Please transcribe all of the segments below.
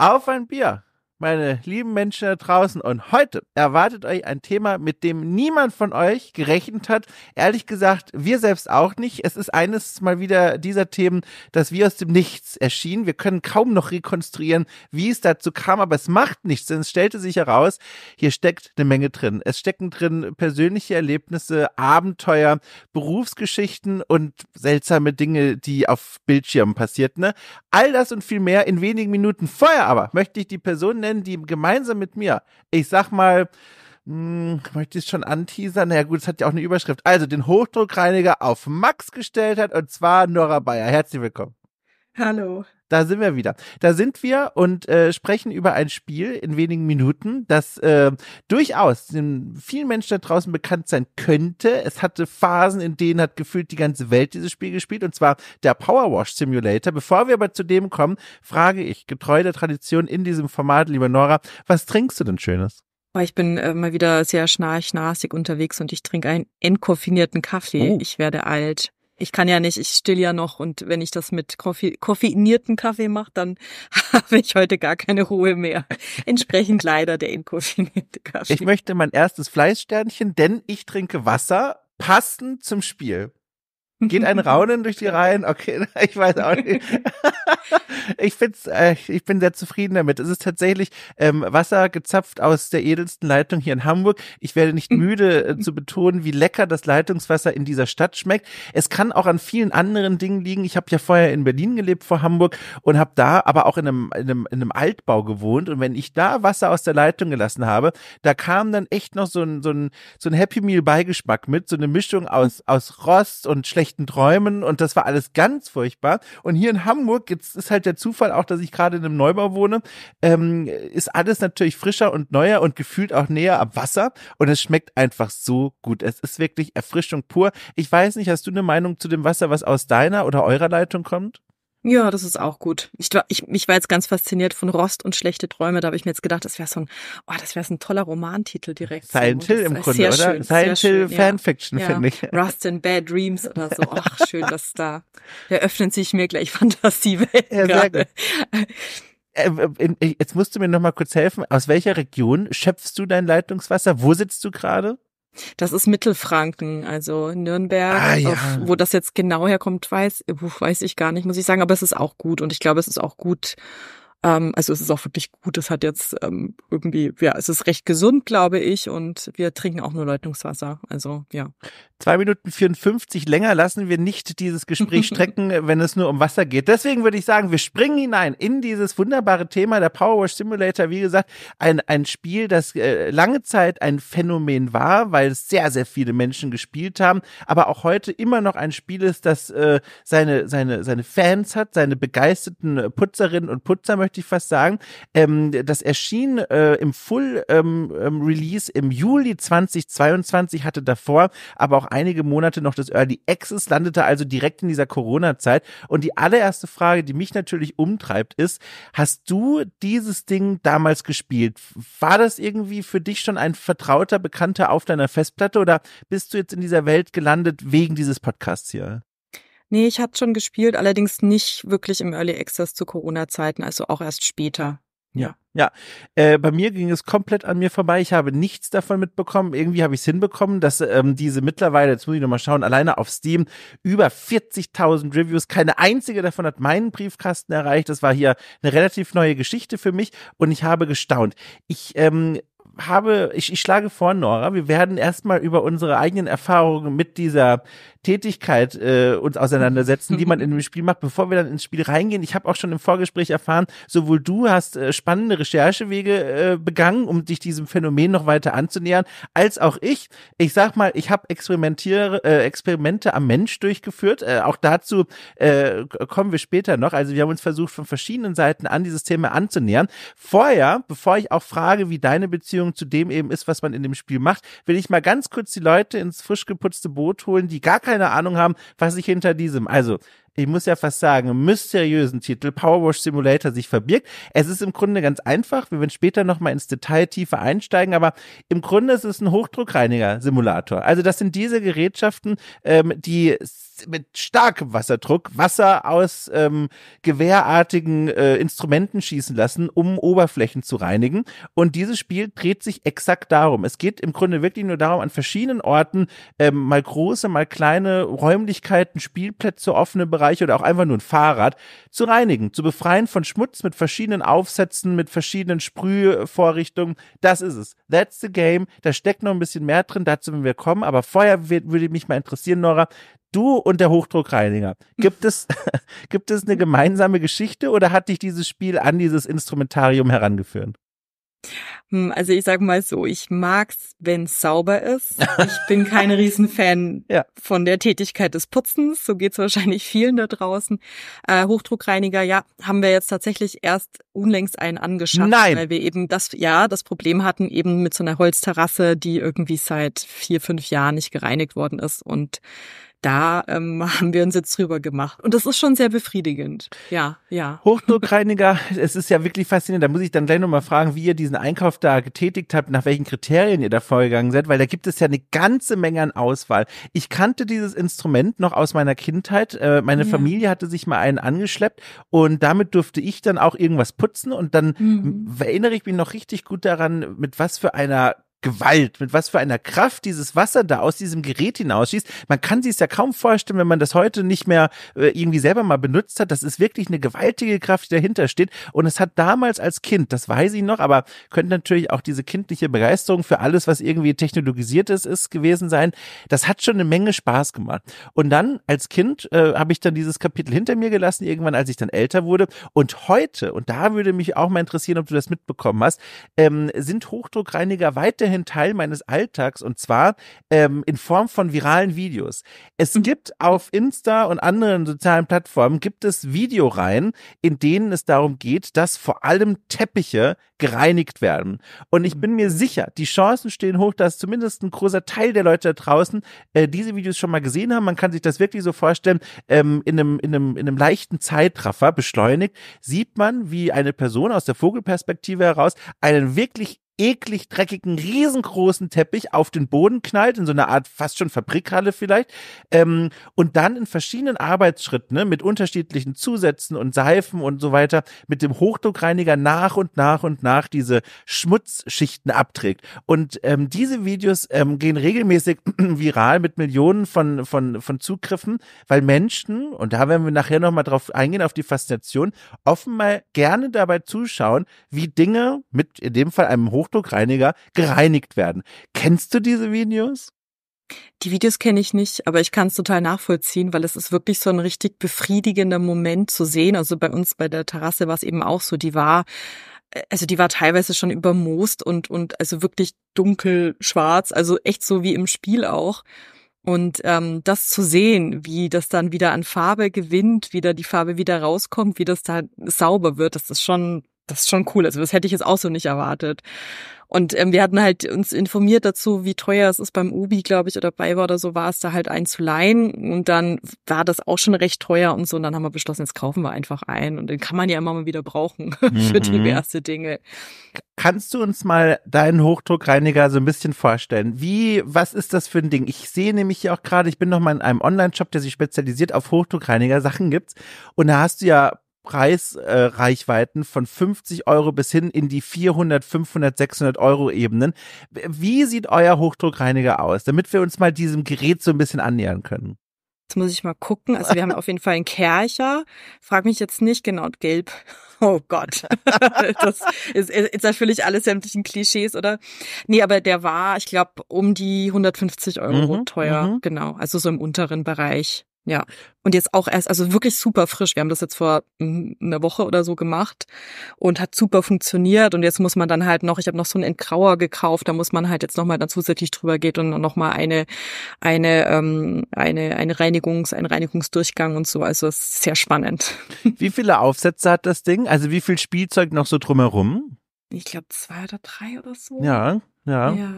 Auf ein Bier meine lieben Menschen da draußen. Und heute erwartet euch ein Thema, mit dem niemand von euch gerechnet hat. Ehrlich gesagt, wir selbst auch nicht. Es ist eines mal wieder dieser Themen, dass wir aus dem Nichts erschienen. Wir können kaum noch rekonstruieren, wie es dazu kam, aber es macht nichts, denn es stellte sich heraus, hier steckt eine Menge drin. Es stecken drin persönliche Erlebnisse, Abenteuer, Berufsgeschichten und seltsame Dinge, die auf Bildschirmen passierten. Ne? All das und viel mehr in wenigen Minuten. Vorher aber möchte ich die Person nennen, nennen, die gemeinsam mit mir, ich sag mal, hm, möchte ich es schon anteasern? Naja, gut, es hat ja auch eine Überschrift. Also den Hochdruckreiniger auf Max gestellt hat und zwar Nora Bayer. Herzlich willkommen. Hallo. Da sind wir wieder. Da sind wir und äh, sprechen über ein Spiel in wenigen Minuten, das äh, durchaus den vielen Menschen da draußen bekannt sein könnte. Es hatte Phasen, in denen hat gefühlt die ganze Welt dieses Spiel gespielt, und zwar der Powerwash Simulator. Bevor wir aber zu dem kommen, frage ich, getreu der Tradition in diesem Format, liebe Nora, was trinkst du denn Schönes? Oh, ich bin äh, mal wieder sehr schnarchnasig unterwegs und ich trinke einen entkoffinierten Kaffee. Oh. Ich werde alt ich kann ja nicht, ich still ja noch und wenn ich das mit Koffe koffeinierten Kaffee mache, dann habe ich heute gar keine Ruhe mehr. Entsprechend leider der inkoffeinierte Kaffee. Ich möchte mein erstes Fleißsternchen, denn ich trinke Wasser passend zum Spiel. Geht ein Raunen durch die Reihen? Okay, ich weiß auch nicht. ich, find's, äh, ich bin sehr zufrieden damit. Es ist tatsächlich ähm, Wasser gezapft aus der edelsten Leitung hier in Hamburg. Ich werde nicht mhm. müde äh, zu betonen, wie lecker das Leitungswasser in dieser Stadt schmeckt. Es kann auch an vielen anderen Dingen liegen. Ich habe ja vorher in Berlin gelebt, vor Hamburg, und habe da aber auch in einem, in, einem, in einem Altbau gewohnt. Und wenn ich da Wasser aus der Leitung gelassen habe, da kam dann echt noch so ein, so ein, so ein Happy Meal-Beigeschmack mit, so eine Mischung aus, aus Rost und schlecht schlechten Träumen und das war alles ganz furchtbar. Und hier in Hamburg, jetzt ist halt der Zufall auch, dass ich gerade in einem Neubau wohne, ähm, ist alles natürlich frischer und neuer und gefühlt auch näher am Wasser und es schmeckt einfach so gut. Es ist wirklich Erfrischung pur. Ich weiß nicht, hast du eine Meinung zu dem Wasser, was aus deiner oder eurer Leitung kommt? Ja, das ist auch gut. Ich ich, ich war jetzt ganz fasziniert von Rost und schlechte Träume. Da habe ich mir jetzt gedacht, das wäre so ein, oh, das wäre so ein toller Romantitel direkt. Silent Hill im Grunde, oder? Schön, Silent Hill Fanfiction, ja. finde ich. Rust and Bad Dreams oder so. Ach, schön, dass da, da öffnen sich mir gleich Fantasiewelt ja, gerade. Äh, äh, jetzt musst du mir noch mal kurz helfen. Aus welcher Region schöpfst du dein Leitungswasser? Wo sitzt du gerade? Das ist Mittelfranken, also Nürnberg, ah, ja. auf, wo das jetzt genau herkommt, weiß, weiß ich gar nicht, muss ich sagen, aber es ist auch gut und ich glaube, es ist auch gut, ähm, also es ist auch wirklich gut, es hat jetzt ähm, irgendwie, ja, es ist recht gesund, glaube ich, und wir trinken auch nur Leitungswasser, also ja. Zwei Minuten 54 länger lassen wir nicht dieses Gespräch strecken, wenn es nur um Wasser geht. Deswegen würde ich sagen, wir springen hinein in dieses wunderbare Thema der Power Wash Simulator. Wie gesagt, ein, ein Spiel, das äh, lange Zeit ein Phänomen war, weil es sehr, sehr viele Menschen gespielt haben, aber auch heute immer noch ein Spiel ist, das äh, seine, seine, seine Fans hat, seine begeisterten Putzerinnen und Putzer, möchte ich fast sagen. Ähm, das erschien äh, im Full ähm, ähm Release im Juli 2022, hatte davor aber auch einige Monate noch das Early Access, landete also direkt in dieser Corona-Zeit. Und die allererste Frage, die mich natürlich umtreibt, ist, hast du dieses Ding damals gespielt? War das irgendwie für dich schon ein vertrauter Bekannter auf deiner Festplatte oder bist du jetzt in dieser Welt gelandet wegen dieses Podcasts hier? Nee, ich hatte schon gespielt, allerdings nicht wirklich im Early Access zu Corona-Zeiten, also auch erst später. Ja. Ja, äh, bei mir ging es komplett an mir vorbei. Ich habe nichts davon mitbekommen. Irgendwie habe ich es hinbekommen, dass ähm, diese mittlerweile, jetzt muss ich nochmal schauen, alleine auf Steam über 40.000 Reviews. Keine einzige davon hat meinen Briefkasten erreicht. Das war hier eine relativ neue Geschichte für mich und ich habe gestaunt. Ich ähm, habe, ich, ich schlage vor, Nora, wir werden erstmal über unsere eigenen Erfahrungen mit dieser Tätigkeit äh, uns auseinandersetzen, die man in dem Spiel macht, bevor wir dann ins Spiel reingehen. Ich habe auch schon im Vorgespräch erfahren, sowohl du hast äh, spannende Recherchewege äh, begangen, um dich diesem Phänomen noch weiter anzunähern, als auch ich. Ich sag mal, ich habe Experimentiere, äh, Experimente am Mensch durchgeführt. Äh, auch dazu äh, kommen wir später noch. Also wir haben uns versucht, von verschiedenen Seiten an dieses Thema anzunähern. Vorher, bevor ich auch frage, wie deine Beziehung zu dem eben ist, was man in dem Spiel macht, will ich mal ganz kurz die Leute ins frisch geputzte Boot holen, die gar keine keine Ahnung haben, was sich hinter diesem, also ich muss ja fast sagen, mysteriösen Titel Powerwash Simulator sich verbirgt. Es ist im Grunde ganz einfach. Wir werden später nochmal ins Detail tiefer einsteigen, aber im Grunde ist es ein Hochdruckreiniger-Simulator. Also das sind diese Gerätschaften, ähm, die mit starkem Wasserdruck Wasser aus ähm, gewehrartigen äh, Instrumenten schießen lassen, um Oberflächen zu reinigen. Und dieses Spiel dreht sich exakt darum. Es geht im Grunde wirklich nur darum, an verschiedenen Orten ähm, mal große, mal kleine Räumlichkeiten, Spielplätze, offene Bereiche, Eingangsbereiche oder auch einfach nur ein Fahrrad zu reinigen, zu befreien von Schmutz mit verschiedenen Aufsätzen, mit verschiedenen Sprühvorrichtungen. Das ist es. That's the game. Da steckt noch ein bisschen mehr drin. Dazu werden wir kommen. Aber vorher würde mich mal interessieren, Nora, du und der Hochdruckreiniger. Gibt es, gibt es eine gemeinsame Geschichte oder hat dich dieses Spiel an dieses Instrumentarium herangeführt? Hm, also ich sag mal so, ich mag's, wenn sauber ist. Ich bin kein Riesenfan ja. von der Tätigkeit des Putzens. So geht's wahrscheinlich vielen da draußen. Äh, Hochdruckreiniger, ja, haben wir jetzt tatsächlich erst unlängst einen angeschafft, Nein. weil wir eben das, ja, das Problem hatten eben mit so einer Holzterrasse, die irgendwie seit vier, fünf Jahren nicht gereinigt worden ist und da ähm, haben wir uns jetzt drüber gemacht. Und das ist schon sehr befriedigend. Ja, ja. Hochdruckreiniger, es ist ja wirklich faszinierend. Da muss ich dann gleich nochmal fragen, wie ihr diesen Einkauf da getätigt habt, nach welchen Kriterien ihr da vorgegangen seid, weil da gibt es ja eine ganze Menge an Auswahl. Ich kannte dieses Instrument noch aus meiner Kindheit. Äh, meine ja. Familie hatte sich mal einen angeschleppt und damit durfte ich dann auch irgendwas putzen und dann mhm. erinnere ich mich noch richtig gut daran, mit was für einer Gewalt, mit was für einer Kraft dieses Wasser da aus diesem Gerät hinausschießt. Man kann sich es ja kaum vorstellen, wenn man das heute nicht mehr äh, irgendwie selber mal benutzt hat. Das ist wirklich eine gewaltige Kraft, die dahinter steht. Und es hat damals als Kind, das weiß ich noch, aber könnte natürlich auch diese kindliche Begeisterung für alles, was irgendwie technologisiert ist, ist gewesen sein. Das hat schon eine Menge Spaß gemacht. Und dann als Kind äh, habe ich dann dieses Kapitel hinter mir gelassen, irgendwann, als ich dann älter wurde. Und heute, und da würde mich auch mal interessieren, ob du das mitbekommen hast, ähm, sind Hochdruckreiniger weiterhin weiterhin Teil meines Alltags und zwar ähm, in Form von viralen Videos. Es mhm. gibt auf Insta und anderen sozialen Plattformen gibt es Videoreihen, in denen es darum geht, dass vor allem Teppiche gereinigt werden. Und ich mhm. bin mir sicher, die Chancen stehen hoch, dass zumindest ein großer Teil der Leute da draußen äh, diese Videos schon mal gesehen haben. Man kann sich das wirklich so vorstellen, ähm, in, einem, in, einem, in einem leichten Zeitraffer beschleunigt, sieht man, wie eine Person aus der Vogelperspektive heraus einen wirklich eklig dreckigen, riesengroßen Teppich auf den Boden knallt, in so einer Art fast schon Fabrikhalle vielleicht, ähm, und dann in verschiedenen Arbeitsschritten ne, mit unterschiedlichen Zusätzen und Seifen und so weiter mit dem Hochdruckreiniger nach und nach und nach nach diese Schmutzschichten abträgt. Und ähm, diese Videos ähm, gehen regelmäßig viral mit Millionen von, von, von Zugriffen, weil Menschen, und da werden wir nachher nochmal drauf eingehen, auf die Faszination, offenbar gerne dabei zuschauen, wie Dinge mit in dem Fall einem Hochdruckreiniger gereinigt werden. Kennst du diese Videos? Die Videos kenne ich nicht, aber ich kann es total nachvollziehen, weil es ist wirklich so ein richtig befriedigender Moment zu sehen. Also bei uns bei der Terrasse war es eben auch so, die war äh, also die war teilweise schon übermoost und, und also wirklich dunkel schwarz, also echt so wie im Spiel auch. Und ähm, das zu sehen, wie das dann wieder an Farbe gewinnt, wie da die Farbe wieder rauskommt, wie das dann sauber wird, das ist schon das ist schon cool. Also das hätte ich jetzt auch so nicht erwartet. Und ähm, wir hatten halt uns informiert dazu, wie teuer es ist beim Ubi, glaube ich, oder Bayer oder so war es da halt einen zu leihen. Und dann war das auch schon recht teuer und so. Und dann haben wir beschlossen, jetzt kaufen wir einfach ein. Und den kann man ja immer mal wieder brauchen für mhm. diverse Dinge. Kannst du uns mal deinen Hochdruckreiniger so ein bisschen vorstellen? Wie, was ist das für ein Ding? Ich sehe nämlich hier auch gerade, ich bin noch mal in einem Online-Shop, der sich spezialisiert auf Hochdruckreiniger Sachen gibt. Und da hast du ja Preisreichweiten äh, von 50 Euro bis hin in die 400, 500, 600 Euro Ebenen. Wie sieht euer Hochdruckreiniger aus, damit wir uns mal diesem Gerät so ein bisschen annähern können? Jetzt muss ich mal gucken. Also wir haben auf jeden Fall einen Kercher. Frag mich jetzt nicht genau, gelb. Oh Gott. das ist, ist ist natürlich alles sämtlichen Klischees, oder? Nee, aber der war, ich glaube, um die 150 Euro mhm, teuer. Mhm. Genau. Also so im unteren Bereich. Ja. Und jetzt auch erst, also wirklich super frisch. Wir haben das jetzt vor hm, einer Woche oder so gemacht und hat super funktioniert. Und jetzt muss man dann halt noch, ich habe noch so einen Entgrauer gekauft, da muss man halt jetzt nochmal dann zusätzlich drüber geht und nochmal eine, eine, ähm, eine, eine Reinigungs-, ein Reinigungsdurchgang und so. Also ist sehr spannend. Wie viele Aufsätze hat das Ding? Also wie viel Spielzeug noch so drumherum? Ich glaube zwei oder drei oder so. Ja. Ja. ja.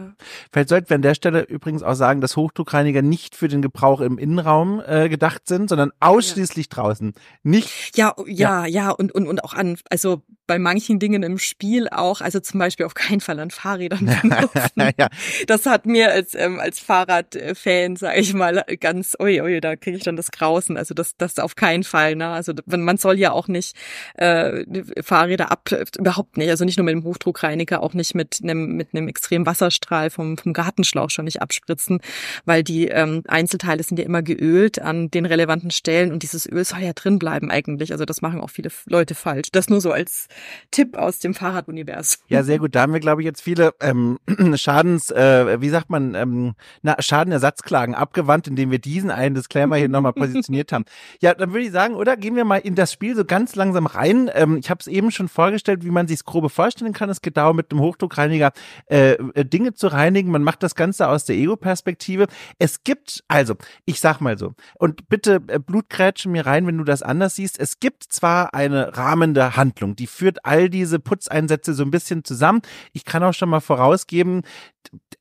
Vielleicht sollten wir an der Stelle übrigens auch sagen, dass Hochdruckreiniger nicht für den Gebrauch im Innenraum äh, gedacht sind, sondern ausschließlich ja. draußen. Nicht. Ja, oh, ja, ja, ja, und, und, und auch an, also bei manchen Dingen im Spiel auch, also zum Beispiel auf keinen Fall an Fahrrädern benutzen. ja. Das hat mir als, ähm, als Fahrradfan, sage ich mal, ganz, ui, ui, da kriege ich dann das Grausen. Also das, das auf keinen Fall. Ne? Also man soll ja auch nicht äh, Fahrräder ab, überhaupt nicht, also nicht nur mit dem Hochdruckreiniger, auch nicht mit einem mit extrem dem Wasserstrahl vom, vom Gartenschlauch schon nicht abspritzen, weil die ähm, Einzelteile sind ja immer geölt an den relevanten Stellen und dieses Öl soll ja drin bleiben eigentlich. Also das machen auch viele Leute falsch. Das nur so als Tipp aus dem Fahrraduniversum. Ja, sehr gut. Da haben wir, glaube ich, jetzt viele ähm, Schadens, äh, wie sagt man, ähm, na, Schadenersatzklagen abgewandt, indem wir diesen einen Disclaimer hier nochmal positioniert haben. Ja, dann würde ich sagen, oder gehen wir mal in das Spiel so ganz langsam rein. Ähm, ich habe es eben schon vorgestellt, wie man sich grobe vorstellen kann. Es geht darum, mit einem Hochdruckreiniger äh, äh, Dinge zu reinigen. Man macht das Ganze aus der Ego-Perspektive. Es gibt, also, ich sag mal so, und bitte äh, Blutgrätsche mir rein, wenn du das anders siehst. Es gibt zwar eine rahmende Handlung, die führt all diese Putzeinsätze so ein bisschen zusammen. Ich kann auch schon mal vorausgeben,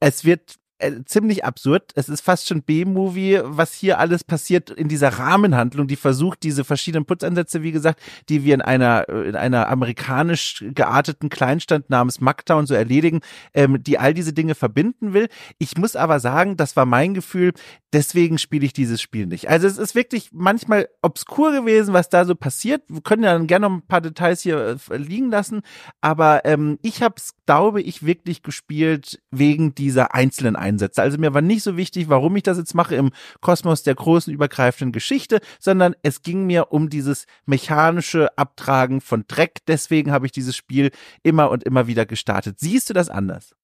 es wird äh, ziemlich absurd. Es ist fast schon B-Movie, was hier alles passiert in dieser Rahmenhandlung, die versucht, diese verschiedenen Putzansätze, wie gesagt, die wir in einer, in einer amerikanisch gearteten Kleinstand namens Mactown so erledigen, ähm, die all diese Dinge verbinden will. Ich muss aber sagen, das war mein Gefühl, deswegen spiele ich dieses Spiel nicht. Also es ist wirklich manchmal obskur gewesen, was da so passiert. Wir können ja dann gerne noch ein paar Details hier äh, liegen lassen, aber ähm, ich habe es, glaube ich, wirklich gespielt wegen dieser einzelnen Einzelnen einsetze. Also mir war nicht so wichtig, warum ich das jetzt mache im Kosmos der großen übergreifenden Geschichte, sondern es ging mir um dieses mechanische Abtragen von Dreck. Deswegen habe ich dieses Spiel immer und immer wieder gestartet. Siehst du das anders?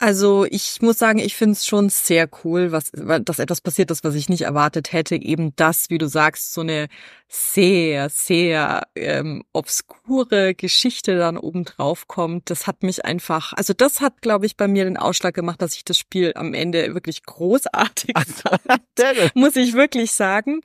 Also ich muss sagen, ich finde es schon sehr cool, was, dass etwas passiert ist, was ich nicht erwartet hätte. Eben das, wie du sagst, so eine sehr, sehr ähm, obskure Geschichte dann obendrauf kommt, das hat mich einfach, also das hat, glaube ich, bei mir den Ausschlag gemacht, dass ich das Spiel am Ende wirklich großartig fand, muss ich wirklich sagen.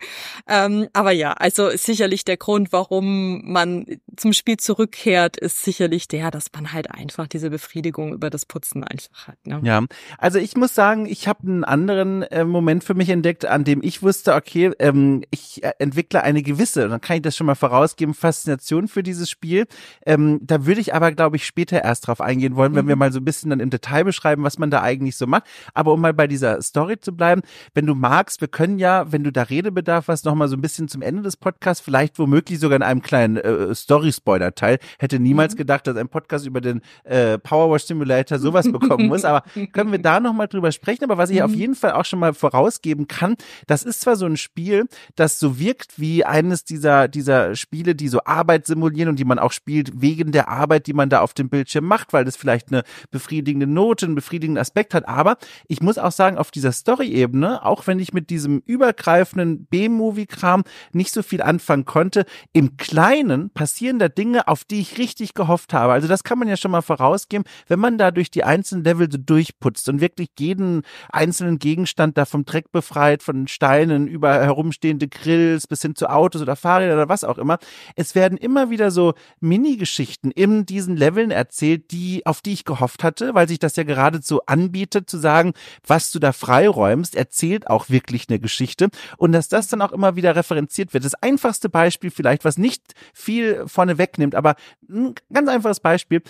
Ähm, aber ja, also sicherlich der Grund, warum man zum Spiel zurückkehrt, ist sicherlich der, dass man halt einfach diese Befriedigung über das Putzen einfach hat. Ne? Ja, also ich muss sagen, ich habe einen anderen äh, Moment für mich entdeckt, an dem ich wusste, okay, ähm, ich äh, entwickle eine gewisse, und dann kann ich das schon mal vorausgeben, Faszination für dieses Spiel. Ähm, da würde ich aber, glaube ich, später erst drauf eingehen wollen, wenn mhm. wir mal so ein bisschen dann im Detail beschreiben, was man da eigentlich so macht. Aber um mal bei dieser Story zu bleiben, wenn du magst, wir können ja, wenn du da Redebedarf hast, nochmal so ein bisschen zum Ende des Podcasts, vielleicht womöglich sogar in einem kleinen äh, Story-Spoiler-Teil. Hätte niemals mhm. gedacht, dass ein Podcast über den äh, Powerwash Simulator sowas bekommen muss, aber können wir da nochmal drüber sprechen. Aber was ich mhm. auf jeden Fall auch schon mal vorausgeben kann, das ist zwar so ein Spiel, das so wirkt wie ein eines dieser, dieser Spiele, die so Arbeit simulieren und die man auch spielt wegen der Arbeit, die man da auf dem Bildschirm macht, weil das vielleicht eine befriedigende Note, einen befriedigenden Aspekt hat. Aber ich muss auch sagen, auf dieser Story-Ebene, auch wenn ich mit diesem übergreifenden B-Movie-Kram nicht so viel anfangen konnte, im Kleinen passieren da Dinge, auf die ich richtig gehofft habe. Also das kann man ja schon mal vorausgeben, wenn man da durch die einzelnen Level so durchputzt und wirklich jeden einzelnen Gegenstand da vom Dreck befreit, von Steinen über herumstehende Grills bis hin zu Autos Autos oder Fahrräder oder was auch immer. Es werden immer wieder so Mini-Geschichten in diesen Leveln erzählt, die, auf die ich gehofft hatte, weil sich das ja geradezu anbietet, zu sagen, was du da freiräumst, erzählt auch wirklich eine Geschichte. Und dass das dann auch immer wieder referenziert wird. Das einfachste Beispiel vielleicht, was nicht viel vorne wegnimmt, aber ein ganz einfaches Beispiel.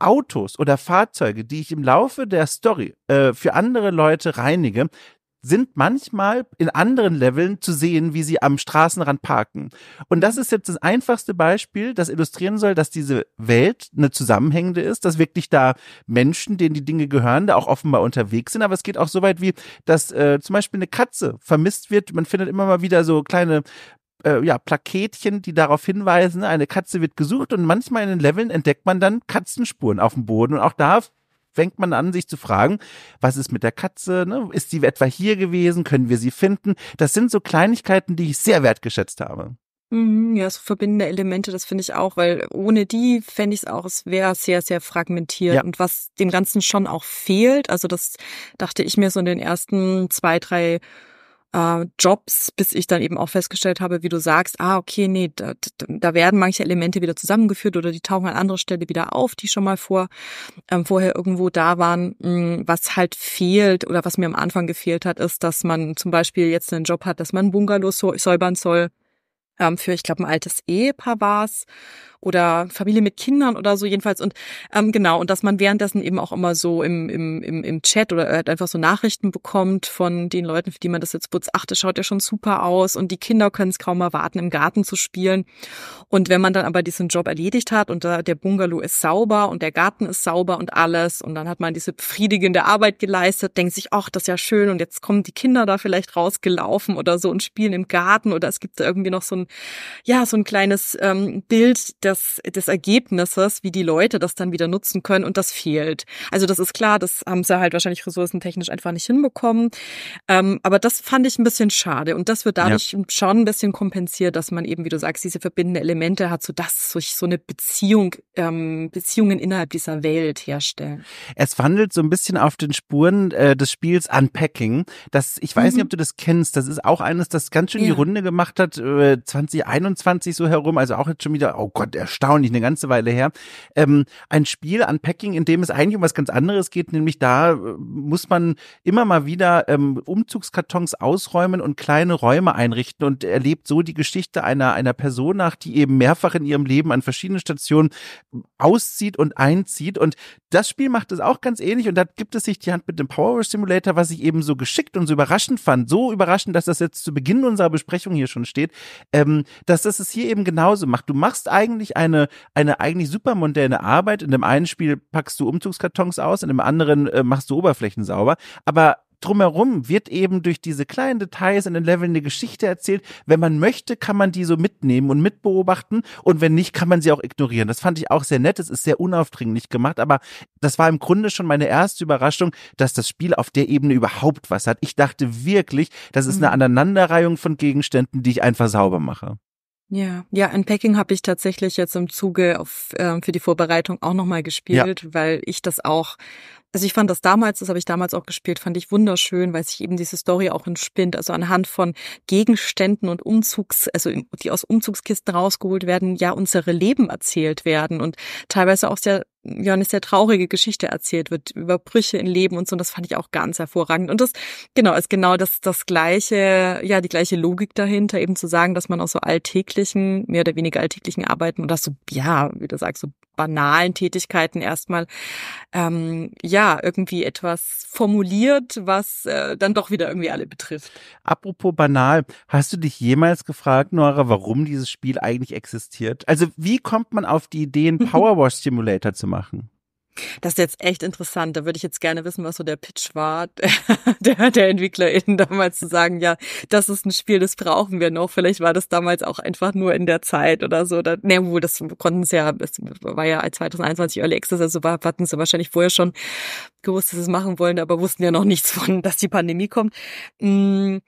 Autos oder Fahrzeuge, die ich im Laufe der Story äh, für andere Leute reinige, sind manchmal in anderen Leveln zu sehen, wie sie am Straßenrand parken. Und das ist jetzt das einfachste Beispiel, das illustrieren soll, dass diese Welt eine zusammenhängende ist, dass wirklich da Menschen, denen die Dinge gehören, da auch offenbar unterwegs sind. Aber es geht auch so weit wie, dass äh, zum Beispiel eine Katze vermisst wird. Man findet immer mal wieder so kleine äh, ja, Plaketchen, die darauf hinweisen, eine Katze wird gesucht und manchmal in den Leveln entdeckt man dann Katzenspuren auf dem Boden und auch da fängt man an, sich zu fragen, was ist mit der Katze? Ne? Ist sie etwa hier gewesen? Können wir sie finden? Das sind so Kleinigkeiten, die ich sehr wertgeschätzt habe. Mhm, ja, so verbindende Elemente, das finde ich auch, weil ohne die fände ich es auch, es wäre sehr, sehr fragmentiert. Ja. Und was dem Ganzen schon auch fehlt, also das dachte ich mir so in den ersten zwei, drei äh, Jobs, bis ich dann eben auch festgestellt habe, wie du sagst, ah, okay, nee, da, da werden manche Elemente wieder zusammengeführt oder die tauchen an anderer Stelle wieder auf, die schon mal vor ähm, vorher irgendwo da waren. Mm, was halt fehlt oder was mir am Anfang gefehlt hat, ist, dass man zum Beispiel jetzt einen Job hat, dass man Bungalows säubern soll. Ähm, für, ich glaube, ein altes Ehepaar war's oder Familie mit Kindern oder so jedenfalls. Und ähm, genau, und dass man währenddessen eben auch immer so im, im, im, im Chat oder halt einfach so Nachrichten bekommt von den Leuten, für die man das jetzt putzt. Ach, das schaut ja schon super aus und die Kinder können es kaum erwarten, im Garten zu spielen. Und wenn man dann aber diesen Job erledigt hat und der Bungalow ist sauber und der Garten ist sauber und alles und dann hat man diese befriedigende Arbeit geleistet, denkt sich, ach, das ist ja schön und jetzt kommen die Kinder da vielleicht rausgelaufen oder so und spielen im Garten oder es gibt da irgendwie noch so ein, ja, so ein kleines ähm, Bild, des, des Ergebnisses, wie die Leute das dann wieder nutzen können und das fehlt. Also das ist klar, das haben sie halt wahrscheinlich ressourcentechnisch einfach nicht hinbekommen. Ähm, aber das fand ich ein bisschen schade und das wird dadurch ja. schon ein bisschen kompensiert, dass man eben, wie du sagst, diese verbindenden Elemente hat, sodass sich so eine Beziehung, ähm, Beziehungen innerhalb dieser Welt herstellen. Es wandelt so ein bisschen auf den Spuren äh, des Spiels Unpacking. Das, ich weiß mhm. nicht, ob du das kennst. Das ist auch eines, das ganz schön ja. die Runde gemacht hat, äh, 2021 so herum. Also auch jetzt schon wieder, oh Gott, erstaunlich, eine ganze Weile her, ähm, ein Spiel Unpacking, in dem es eigentlich um was ganz anderes geht, nämlich da äh, muss man immer mal wieder ähm, Umzugskartons ausräumen und kleine Räume einrichten und erlebt so die Geschichte einer, einer Person nach, die eben mehrfach in ihrem Leben an verschiedenen Stationen auszieht und einzieht. Und das Spiel macht es auch ganz ähnlich und da gibt es sich die Hand mit dem Power Simulator, was ich eben so geschickt und so überraschend fand, so überraschend, dass das jetzt zu Beginn unserer Besprechung hier schon steht, ähm, dass das es hier eben genauso macht. Du machst eigentlich wirklich eine, eine eigentlich supermoderne Arbeit. In dem einen Spiel packst du Umzugskartons aus, in dem anderen äh, machst du Oberflächen sauber. Aber drumherum wird eben durch diese kleinen Details in den Leveln eine Geschichte erzählt. Wenn man möchte, kann man die so mitnehmen und mitbeobachten und wenn nicht, kann man sie auch ignorieren. Das fand ich auch sehr nett. Es ist sehr unaufdringlich gemacht, aber das war im Grunde schon meine erste Überraschung, dass das Spiel auf der Ebene überhaupt was hat. Ich dachte wirklich, das ist eine mhm. Aneinanderreihung von Gegenständen, die ich einfach sauber mache. Ja, ja, Unpacking habe ich tatsächlich jetzt im Zuge auf, äh, für die Vorbereitung auch nochmal gespielt, ja. weil ich das auch also ich fand das damals, das habe ich damals auch gespielt, fand ich wunderschön, weil sich eben diese Story auch entspinnt. Also anhand von Gegenständen und Umzugs, also die aus Umzugskisten rausgeholt werden, ja unsere Leben erzählt werden und teilweise auch sehr ja eine sehr traurige Geschichte erzählt wird über Brüche in Leben und so. Und das fand ich auch ganz hervorragend. Und das, genau, ist genau das, das gleiche, ja, die gleiche Logik dahinter, eben zu sagen, dass man aus so alltäglichen, mehr oder weniger alltäglichen Arbeiten oder so, ja, wie du sagst, so banalen Tätigkeiten erstmal, ähm, ja, irgendwie etwas formuliert, was äh, dann doch wieder irgendwie alle betrifft. Apropos banal, hast du dich jemals gefragt, Nora, warum dieses Spiel eigentlich existiert? Also wie kommt man auf die Idee, einen Powerwash Simulator zu machen? Das ist jetzt echt interessant. Da würde ich jetzt gerne wissen, was so der Pitch war, der, der EntwicklerInnen damals zu sagen, ja, das ist ein Spiel, das brauchen wir noch. Vielleicht war das damals auch einfach nur in der Zeit oder so. Oder, nee, wo, das konnten sie ja, es war ja 2021 Early Access, also war, hatten sie wahrscheinlich vorher schon gewusst, dass sie es machen wollen, aber wussten ja noch nichts von, dass die Pandemie kommt. Hm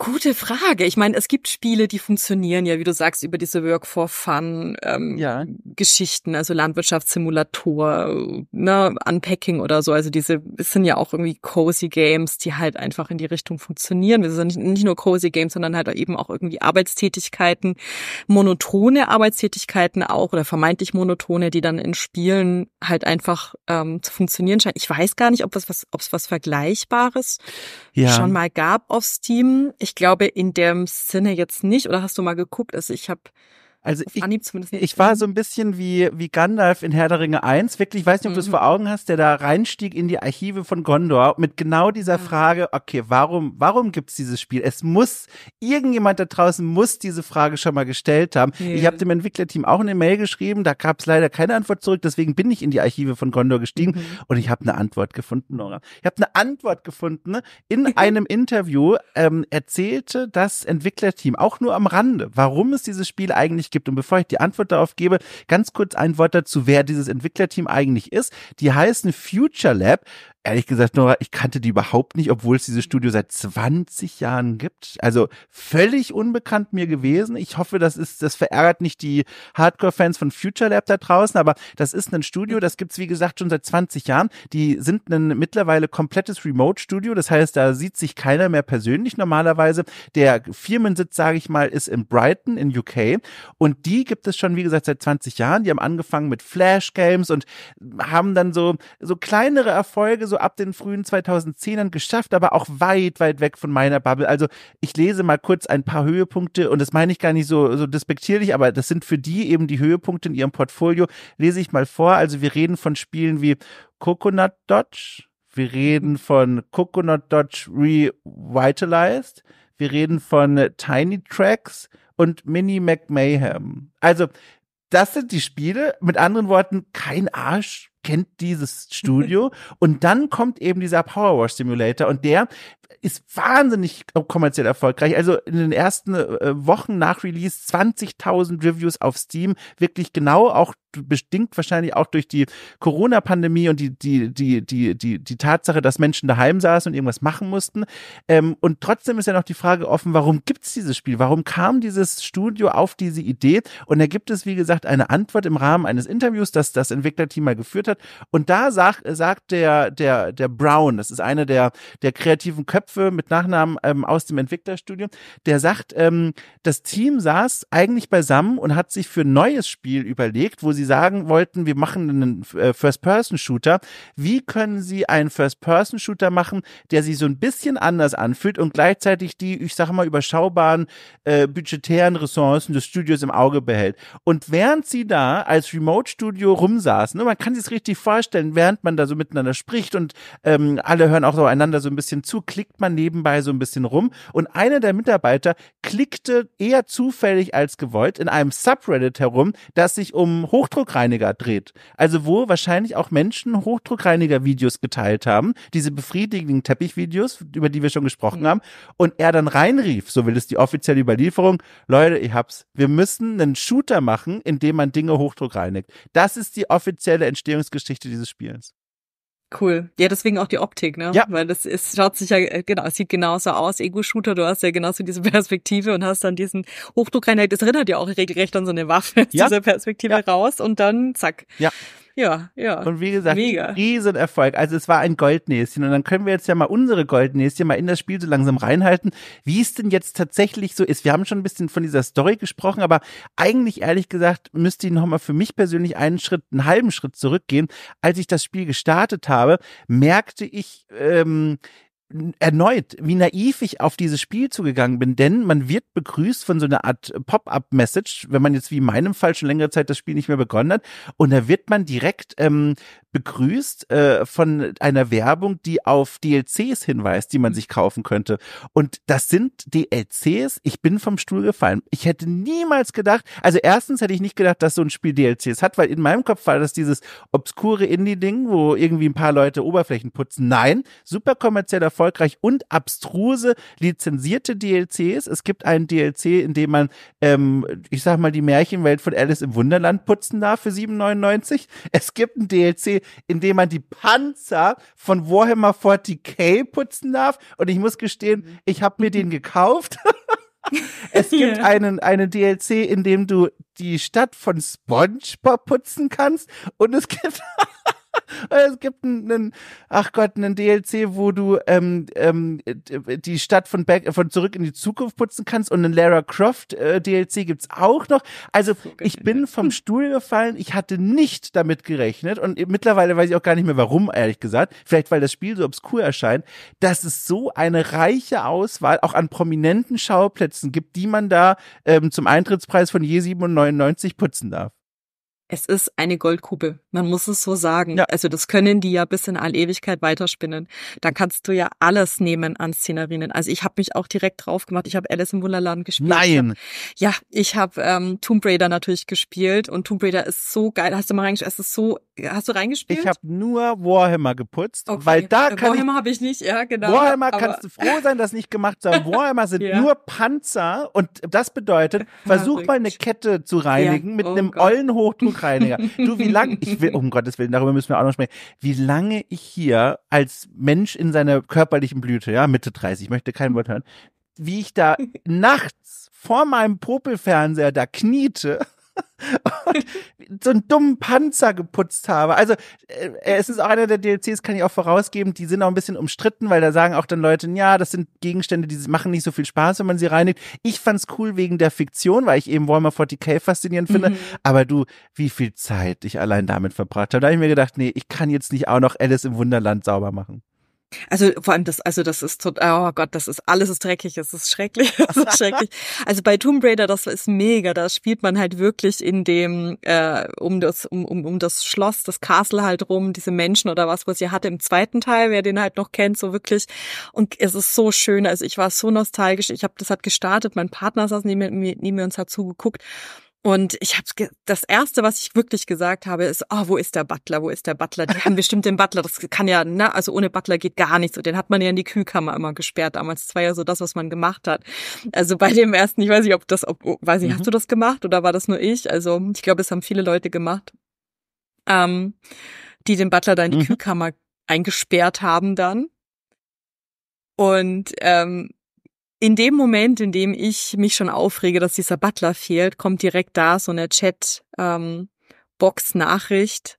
Gute Frage. Ich meine, es gibt Spiele, die funktionieren ja, wie du sagst, über diese Work for Fun ähm, ja. Geschichten, also Landwirtschaftssimulator, ne, Unpacking oder so. Also diese es sind ja auch irgendwie cozy Games, die halt einfach in die Richtung funktionieren. Wir sind nicht nur cozy Games, sondern halt eben auch irgendwie Arbeitstätigkeiten, monotone Arbeitstätigkeiten auch oder vermeintlich monotone, die dann in Spielen halt einfach ähm, zu funktionieren scheinen. Ich weiß gar nicht, ob es was, ob es was Vergleichbares ja. schon mal gab auf Steam. Ich glaube, in dem Sinne jetzt nicht. Oder hast du mal geguckt? Also ich habe also ich, ich, war so ein bisschen wie, wie Gandalf in Herr der Ringe 1. Wirklich, ich weiß nicht, ob du es mhm. vor Augen hast, der da reinstieg in die Archive von Gondor mit genau dieser Frage, okay, warum, warum es dieses Spiel? Es muss, irgendjemand da draußen muss diese Frage schon mal gestellt haben. Yeah. Ich habe dem Entwicklerteam auch eine Mail geschrieben, da gab es leider keine Antwort zurück, deswegen bin ich in die Archive von Gondor gestiegen mhm. und ich habe eine Antwort gefunden, Nora. Ich habe eine Antwort gefunden. In einem Interview ähm, erzählte das Entwicklerteam auch nur am Rande, warum es dieses Spiel eigentlich sich gibt. Und bevor ich die Antwort darauf gebe, ganz kurz ein Wort dazu, wer dieses Entwicklerteam eigentlich ist. Die heißen Future Lab ehrlich gesagt, Nora, ich kannte die überhaupt nicht, obwohl es dieses Studio seit 20 Jahren gibt. Also völlig unbekannt mir gewesen. Ich hoffe, das ist, das verärgert nicht die Hardcore-Fans von Future Lab da draußen, aber das ist ein Studio, das gibt's wie gesagt schon seit 20 Jahren. Die sind ein mittlerweile komplettes Remote-Studio. Das heißt, da sieht sich keiner mehr persönlich normalerweise. Der Firmensitz, sage ich mal, ist in Brighton in UK. Und die gibt es schon, wie gesagt, seit 20 Jahren. Die haben angefangen mit Flash Games und haben dann so, so kleinere Erfolge so ab den frühen 2010ern geschafft, aber auch weit, weit weg von meiner Bubble. Also ich lese mal kurz ein paar Höhepunkte und das meine ich gar nicht so, so despektierlich, aber das sind für die eben die Höhepunkte in ihrem Portfolio. Lese ich mal vor. Also wir reden von Spielen wie Coconut Dodge. Wir reden von Coconut Dodge Revitalized. Wir reden von Tiny Tracks und Mini Mac Mayhem. Also, das sind die Spiele. Mit anderen Worten, kein Arsch kennt dieses Studio. und dann kommt eben dieser Power Wash Simulator und der ist wahnsinnig kommerziell erfolgreich. Also in den ersten äh, Wochen nach Release 20.000 Reviews auf Steam. Wirklich genau auch bestimmt wahrscheinlich auch durch die Corona-Pandemie und die, die, die, die, die, die Tatsache, dass Menschen daheim saßen und irgendwas machen mussten. Ähm, und trotzdem ist ja noch die Frage offen, warum gibt es dieses Spiel? Warum kam dieses Studio auf diese Idee? Und da gibt es, wie gesagt, eine Antwort im Rahmen eines Interviews, das das Entwicklerteam mal geführt gemacht hat. Und da sagt, sagt der, der, der Brown, das ist einer der, der kreativen Köpfe mit Nachnamen ähm, aus dem Entwicklerstudio, der sagt, ähm, das Team saß eigentlich beisammen und hat sich für ein neues Spiel überlegt, wo sie sagen wollten, wir machen einen äh, First-Person-Shooter. Wie können sie einen First-Person-Shooter machen, der sich so ein bisschen anders anfühlt und gleichzeitig die, ich sag mal, überschaubaren äh, budgetären Ressourcen des Studios im Auge behält. Und während sie da als Remote-Studio rumsaßen, ne, man kann sich richtig vorstellen, während man da so miteinander spricht und ähm, alle hören auch so einander so ein bisschen zu, klickt man nebenbei so ein bisschen rum. Und einer der Mitarbeiter klickte eher zufällig als gewollt in einem Subreddit herum, das sich um Hochdruckreiniger dreht. Also wo wahrscheinlich auch Menschen Hochdruckreiniger-Videos geteilt haben, diese befriedigenden Teppichvideos, über die wir schon gesprochen mhm. haben. Und er dann reinrief, so will es die offizielle Überlieferung, Leute, ich hab's, wir müssen einen Shooter machen, in dem man Dinge hochdruckreinigt. Das ist die offizielle Entstehungs Kurzgeschichte dieses Spiels. Cool. Ja, deswegen auch die Optik, ne? Ja. Weil das ist, schaut sich ja, äh, genau, es sieht genauso aus. Ego-Shooter, du hast ja genauso diese Perspektive und hast dann diesen Hochdruckeinheit, das erinnert ja auch regelrecht an so eine Waffe ja. aus dieser Perspektive ja. raus und dann zack. Ja. Ja, ja. Und wie gesagt, Mega. Riesenerfolg. Also es war ein Goldnäschen. Und dann können wir jetzt ja mal unsere Goldnäschen mal in das Spiel so langsam reinhalten, wie es denn jetzt tatsächlich so ist. Wir haben schon ein bisschen von dieser Story gesprochen, aber eigentlich ehrlich gesagt müsste ich nochmal für mich persönlich einen Schritt, einen halben Schritt zurückgehen. Als ich das Spiel gestartet habe, merkte ich, ähm, erneut, wie naiv ich auf dieses Spiel zugegangen bin, denn man wird begrüßt von so einer Art Pop-up-Message, wenn man jetzt wie in meinem Fall schon längere Zeit das Spiel nicht mehr begonnen hat, und da wird man direkt ähm, begrüßt äh, von einer Werbung, die auf DLCs hinweist, die man sich kaufen könnte. Und das sind DLCs. Ich bin vom Stuhl gefallen. Ich hätte niemals gedacht, also erstens hätte ich nicht gedacht, dass so ein Spiel DLCs hat, weil in meinem Kopf war das dieses obskure Indie-Ding, wo irgendwie ein paar Leute Oberflächen putzen. Nein, super kommerziell erfolgreich und abstruse lizenzierte DLCs. Es gibt einen DLC, in dem man, ähm, ich sag mal, die Märchenwelt von Alice im Wunderland putzen darf für 7,99. Es gibt einen DLC, Odyssey, in dem man die Panzer von Warhammer 40k putzen darf. Und ich muss gestehen, ich habe mir den gekauft. es gibt yeah. einen, einen DLC, in dem du die Stadt von SpongeBob putzen kannst. Und es gibt äh, es gibt einen, ach Gott, einen DLC, wo du ähm, ähm, die Stadt von, Back, äh, von Zurück in die Zukunft putzen kannst und einen Lara Croft äh, DLC gibt's auch noch. Also so ich bin vom Stuhl gefallen. Ich hatte nicht damit gerechnet und mittlerweile weiß ich auch gar nicht mehr warum, ehrlich gesagt. Vielleicht, weil das Spiel so obskur erscheint, dass es so eine reiche Auswahl auch an prominenten Schauplätzen gibt, die man da ähm, zum Eintrittspreis von je 7,99 putzen darf. Es ist eine Goldgrube. Man muss es so sagen. Ja. Also das können die ja bis in alle Ewigkeit weiterspinnen. Dann kannst du ja alles nehmen an Szenarien. Also ich habe mich auch direkt drauf gemacht. Ich habe Alice im Wunderland gespielt. Nein. ja, ich habe ähm, Tomb Raider natürlich gespielt und Tomb Raider ist so geil. Hast du mal reingespielt? Es ist so. Hast du reingespielt? Ich habe nur Warhammer geputzt, okay. weil da äh, kann Warhammer habe ich nicht. Ja, genau. Warhammer kannst du froh sein, dass nicht gemacht zu haben. Warhammer sind ja. nur Panzer und das bedeutet, versuch mal eine Kette zu reinigen ja. mit oh einem Gott. ollen Hochdruck Verbrauchsreiniger. du, wie lange, ich will, um Gottes Willen, darüber müssen wir auch noch sprechen, wie lange ich hier als Mensch in seiner körperlichen Blüte, ja, Mitte 30, ich möchte kein Wort hören, wie ich da nachts vor meinem Popelfernseher da kniete und so einen dummen Panzer geputzt habe. Also äh, es ist auch einer der DLCs, kann ich auch vorausgeben, die sind auch ein bisschen umstritten, weil da sagen auch dann Leute, ja, das sind Gegenstände, die machen nicht so viel Spaß, wenn man sie reinigt. Ich fand's cool wegen der Fiktion, weil ich eben Warhammer 40k faszinierend finde. Mhm. Aber du, wie viel Zeit ich allein damit verbracht habe, da habe ich mir gedacht, nee, ich kann jetzt nicht auch noch Alice im Wunderland sauber machen. Also vor allem das, also das ist total, oh Gott, das ist alles ist dreckig, es ist schrecklich, es ist schrecklich. Also bei Tomb Raider, das ist mega, da spielt man halt wirklich in dem, äh, um das, um, um, um das Schloss, das Castle halt rum, diese Menschen oder was, was ihr hatte im zweiten Teil, wer den halt noch kennt, so wirklich. Und es ist so schön, also ich war so nostalgisch, ich habe, das hat gestartet, mein Partner saß neben mir, neben mir und hat zugeguckt. So und ich habe das erste, was ich wirklich gesagt habe, ist, oh, wo ist der Butler? Wo ist der Butler? Die haben bestimmt den Butler. Das kann ja, ne, also ohne Butler geht gar nichts. Und den hat man ja in die Kühlkammer immer gesperrt damals. Das war ja so das, was man gemacht hat. Also bei dem ersten, ich weiß nicht, ob das, ob, oh, weiß nicht, mhm. hast du das gemacht oder war das nur ich? Also ich glaube, es haben viele Leute gemacht, ähm, die den Butler da in die mhm. Kühlkammer eingesperrt haben dann. Und ähm, in dem Moment, in dem ich mich schon aufrege, dass dieser Butler fehlt, kommt direkt da so eine Chat-Box-Nachricht, ähm,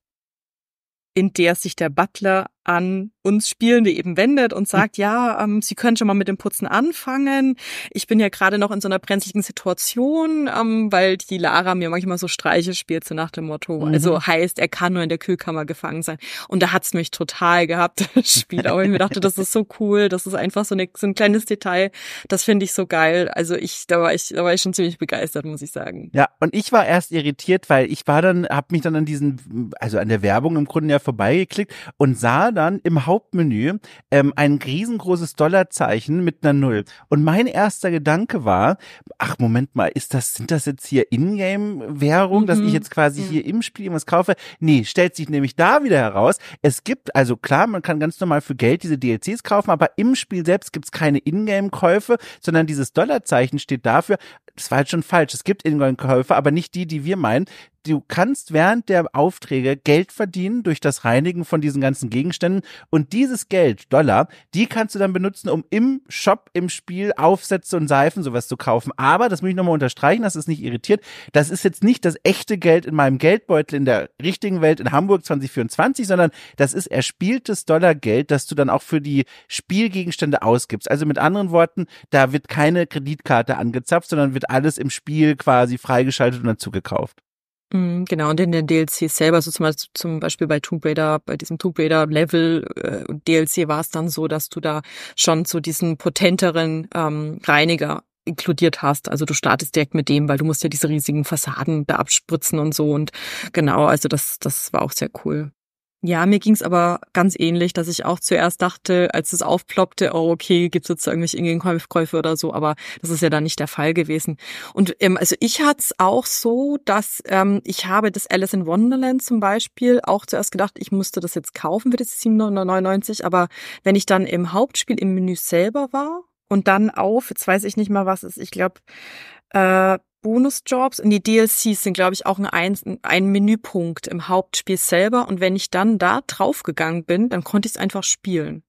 in der sich der Butler an uns Spielende eben wendet und hm. sagt, ja, ähm, sie können schon mal mit dem Putzen anfangen. Ich bin ja gerade noch in so einer brenzlichen Situation, ähm, weil die Lara mir manchmal so Streiche spielt, so nach dem Motto. Mhm. Also heißt, er kann nur in der Kühlkammer gefangen sein. Und da hat's mich total gehabt, das Spiel. Aber ich mir dachte, das ist so cool, das ist einfach so, eine, so ein kleines Detail. Das finde ich so geil. Also ich, da war ich, da war ich schon ziemlich begeistert, muss ich sagen. Ja, und ich war erst irritiert, weil ich war dann, habe mich dann an diesen, also an der Werbung im Grunde ja vorbeigeklickt und sah dann im Hauptmenü ähm, ein riesengroßes Dollarzeichen mit einer Null. Und mein erster Gedanke war, ach Moment mal, ist das, sind das jetzt hier Ingame-Währung, mhm. dass ich mhm. jetzt quasi mhm. hier im Spiel irgendwas kaufe? Nee, stellt sich nämlich da wieder heraus. Es gibt, also klar, man kann ganz normal für Geld diese DLCs kaufen, aber im Spiel selbst gibt es keine Ingame-Käufe, sondern dieses Dollarzeichen steht dafür, das war halt schon falsch. Es gibt Ingoing-Käufer, aber nicht die, die wir meinen. Du kannst während der Aufträge Geld verdienen durch das Reinigen von diesen ganzen Gegenständen und dieses Geld, Dollar, die kannst du dann benutzen, um im Shop, im Spiel Aufsätze und Seifen sowas zu kaufen. Aber, das muss ich nochmal unterstreichen, dass es nicht irritiert, das ist jetzt nicht das echte Geld in meinem Geldbeutel in der richtigen Welt in Hamburg 2024, sondern das ist erspieltes Dollargeld, das du dann auch für die Spielgegenstände ausgibst. Also mit anderen Worten, da wird keine Kreditkarte angezapft, sondern wird wird alles im Spiel quasi freigeschaltet und dazu gekauft. Mm, genau, und in den DLCs selber, so zum, Beispiel bei Tomb Raider, bei diesem Tomb Raider Level äh, DLC war es dann so, dass du da schon so diesen potenteren ähm, Reiniger inkludiert hast. Also du startest direkt mit dem, weil du musst ja diese riesigen Fassaden da abspritzen und so. Und genau, also das, das war auch sehr cool. Ja, mir ging's aber ganz ähnlich, dass ich auch zuerst dachte, als es aufploppte, oh okay, gibt's jetzt irgendwelche Innenkäufe oder so, aber das ist ja dann nicht der Fall gewesen. Und ähm, also ich hatte es auch so, dass ähm, ich habe das Alice in Wonderland zum Beispiel auch zuerst gedacht, ich musste das jetzt kaufen für das 7,99, aber wenn ich dann im Hauptspiel im Menü selber war und dann auf, jetzt weiß ich nicht mal was ist, ich glaube äh, Bonusjobs und die DLCs sind, glaube ich, auch ein, ein Menüpunkt im Hauptspiel selber. Und wenn ich dann da draufgegangen bin, dann konnte ich es einfach spielen.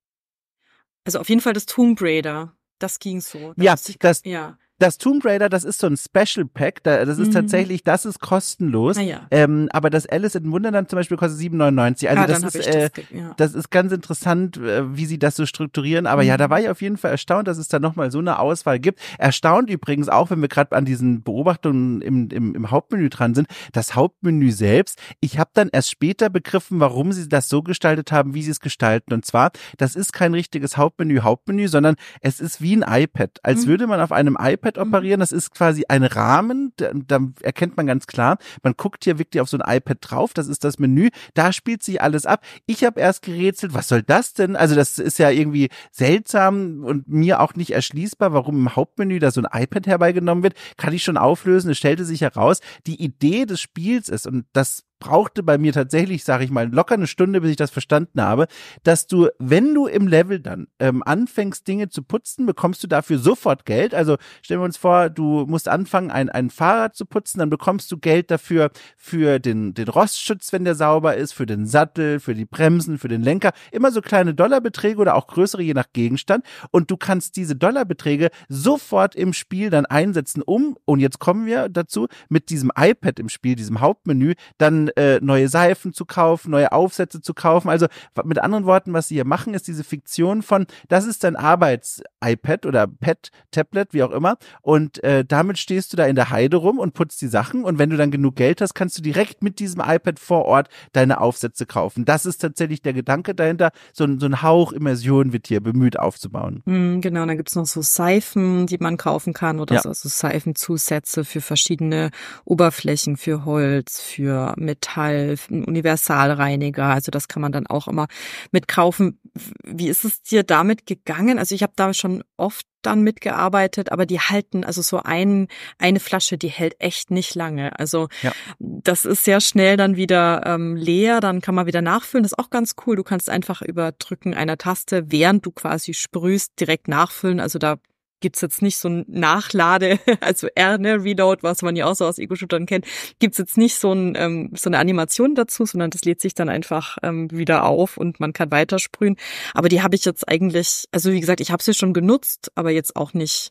Also auf jeden Fall das Tomb Raider. Das ging so. Da ja, ich, das, ja, das Tomb Raider, das ist so ein Special Pack. das ist mhm. tatsächlich, das ist kostenlos. Ja. Ähm, aber das Alice in Wunderland zum Beispiel kostet 7,99. Also ah, das, ist, äh, das, ja. das, ist ganz interessant, äh, wie sie das so strukturieren. Aber mhm. ja, da war ich auf jeden Fall erstaunt, dass es da nochmal so eine Auswahl gibt. Erstaunt übrigens auch, wenn wir gerade an diesen Beobachtungen im, im, im Hauptmenü dran sind, das Hauptmenü selbst. Ich habe dann erst später begriffen, warum sie das so gestaltet haben, wie sie es gestalten. Und zwar, das ist kein richtiges Hauptmenü, Hauptmenü, sondern es ist wie ein iPad. Als mhm. würde man auf einem iPad iPad operieren. Das ist quasi ein Rahmen, da, da erkennt man ganz klar. Man guckt hier wirklich auf so ein iPad drauf, das ist das Menü, da spielt sich alles ab. Ich habe erst gerätselt, was soll das denn? Also das ist ja irgendwie seltsam und mir auch nicht erschließbar, warum im Hauptmenü da so ein iPad herbeigenommen wird. Kann ich schon auflösen, es stellte sich heraus, die Idee des Spiels ist, und das brauchte bei mir tatsächlich, sage ich mal, locker eine Stunde, bis ich das verstanden habe, dass du, wenn du im Level dann ähm, anfängst, Dinge zu putzen, bekommst du dafür sofort Geld. Also stellen wir uns vor, du musst anfangen, ein, ein Fahrrad zu putzen, dann bekommst du Geld dafür, für den, den Rostschutz, wenn der sauber ist, für den Sattel, für die Bremsen, für den Lenker. Immer so kleine Dollarbeträge oder auch größere, je nach Gegenstand. Und du kannst diese Dollarbeträge sofort im Spiel dann einsetzen, um, und jetzt kommen wir dazu, mit diesem iPad im Spiel, diesem Hauptmenü, dann äh, neue Seifen zu kaufen, neue Aufsätze zu kaufen. Also mit anderen Worten, was sie hier machen, ist diese Fiktion von, das ist dein Arbeits-iPad oder Pad, Tablet, wie auch immer. Und äh, damit stehst du da in der Heide rum und putzt die Sachen. Und wenn du dann genug Geld hast, kannst du direkt mit diesem iPad vor Ort deine Aufsätze kaufen. Das ist tatsächlich der Gedanke dahinter. So, so ein Hauch Immersion wird hier bemüht aufzubauen. Mm, genau, dann gibt's noch so Seifen, die man kaufen kann oder ja. so, also Seifenzusätze für verschiedene Oberflächen, für Holz, für mit Metall, ein Universalreiniger. Also das kann man dann auch immer mitkaufen. Wie ist es dir damit gegangen? Also ich habe da schon oft dann mitgearbeitet, aber die halten, also so ein, eine Flasche, die hält echt nicht lange. Also ja. das ist sehr schnell dann wieder ähm, leer, dann kann man wieder nachfüllen. Das ist auch ganz cool. Du kannst einfach über Drücken einer Taste, während du quasi sprühst, direkt nachfüllen. Also da gibt's jetzt nicht so ein Nachlade, also R, ne, Reload, was man ja auch so aus Ego-Shootern kennt, gibt's jetzt nicht so, ein, ähm, so eine Animation dazu, sondern das lädt sich dann einfach ähm, wieder auf und man kann weitersprühen. Aber die habe ich jetzt eigentlich, also wie gesagt, ich habe sie schon genutzt, aber jetzt auch nicht,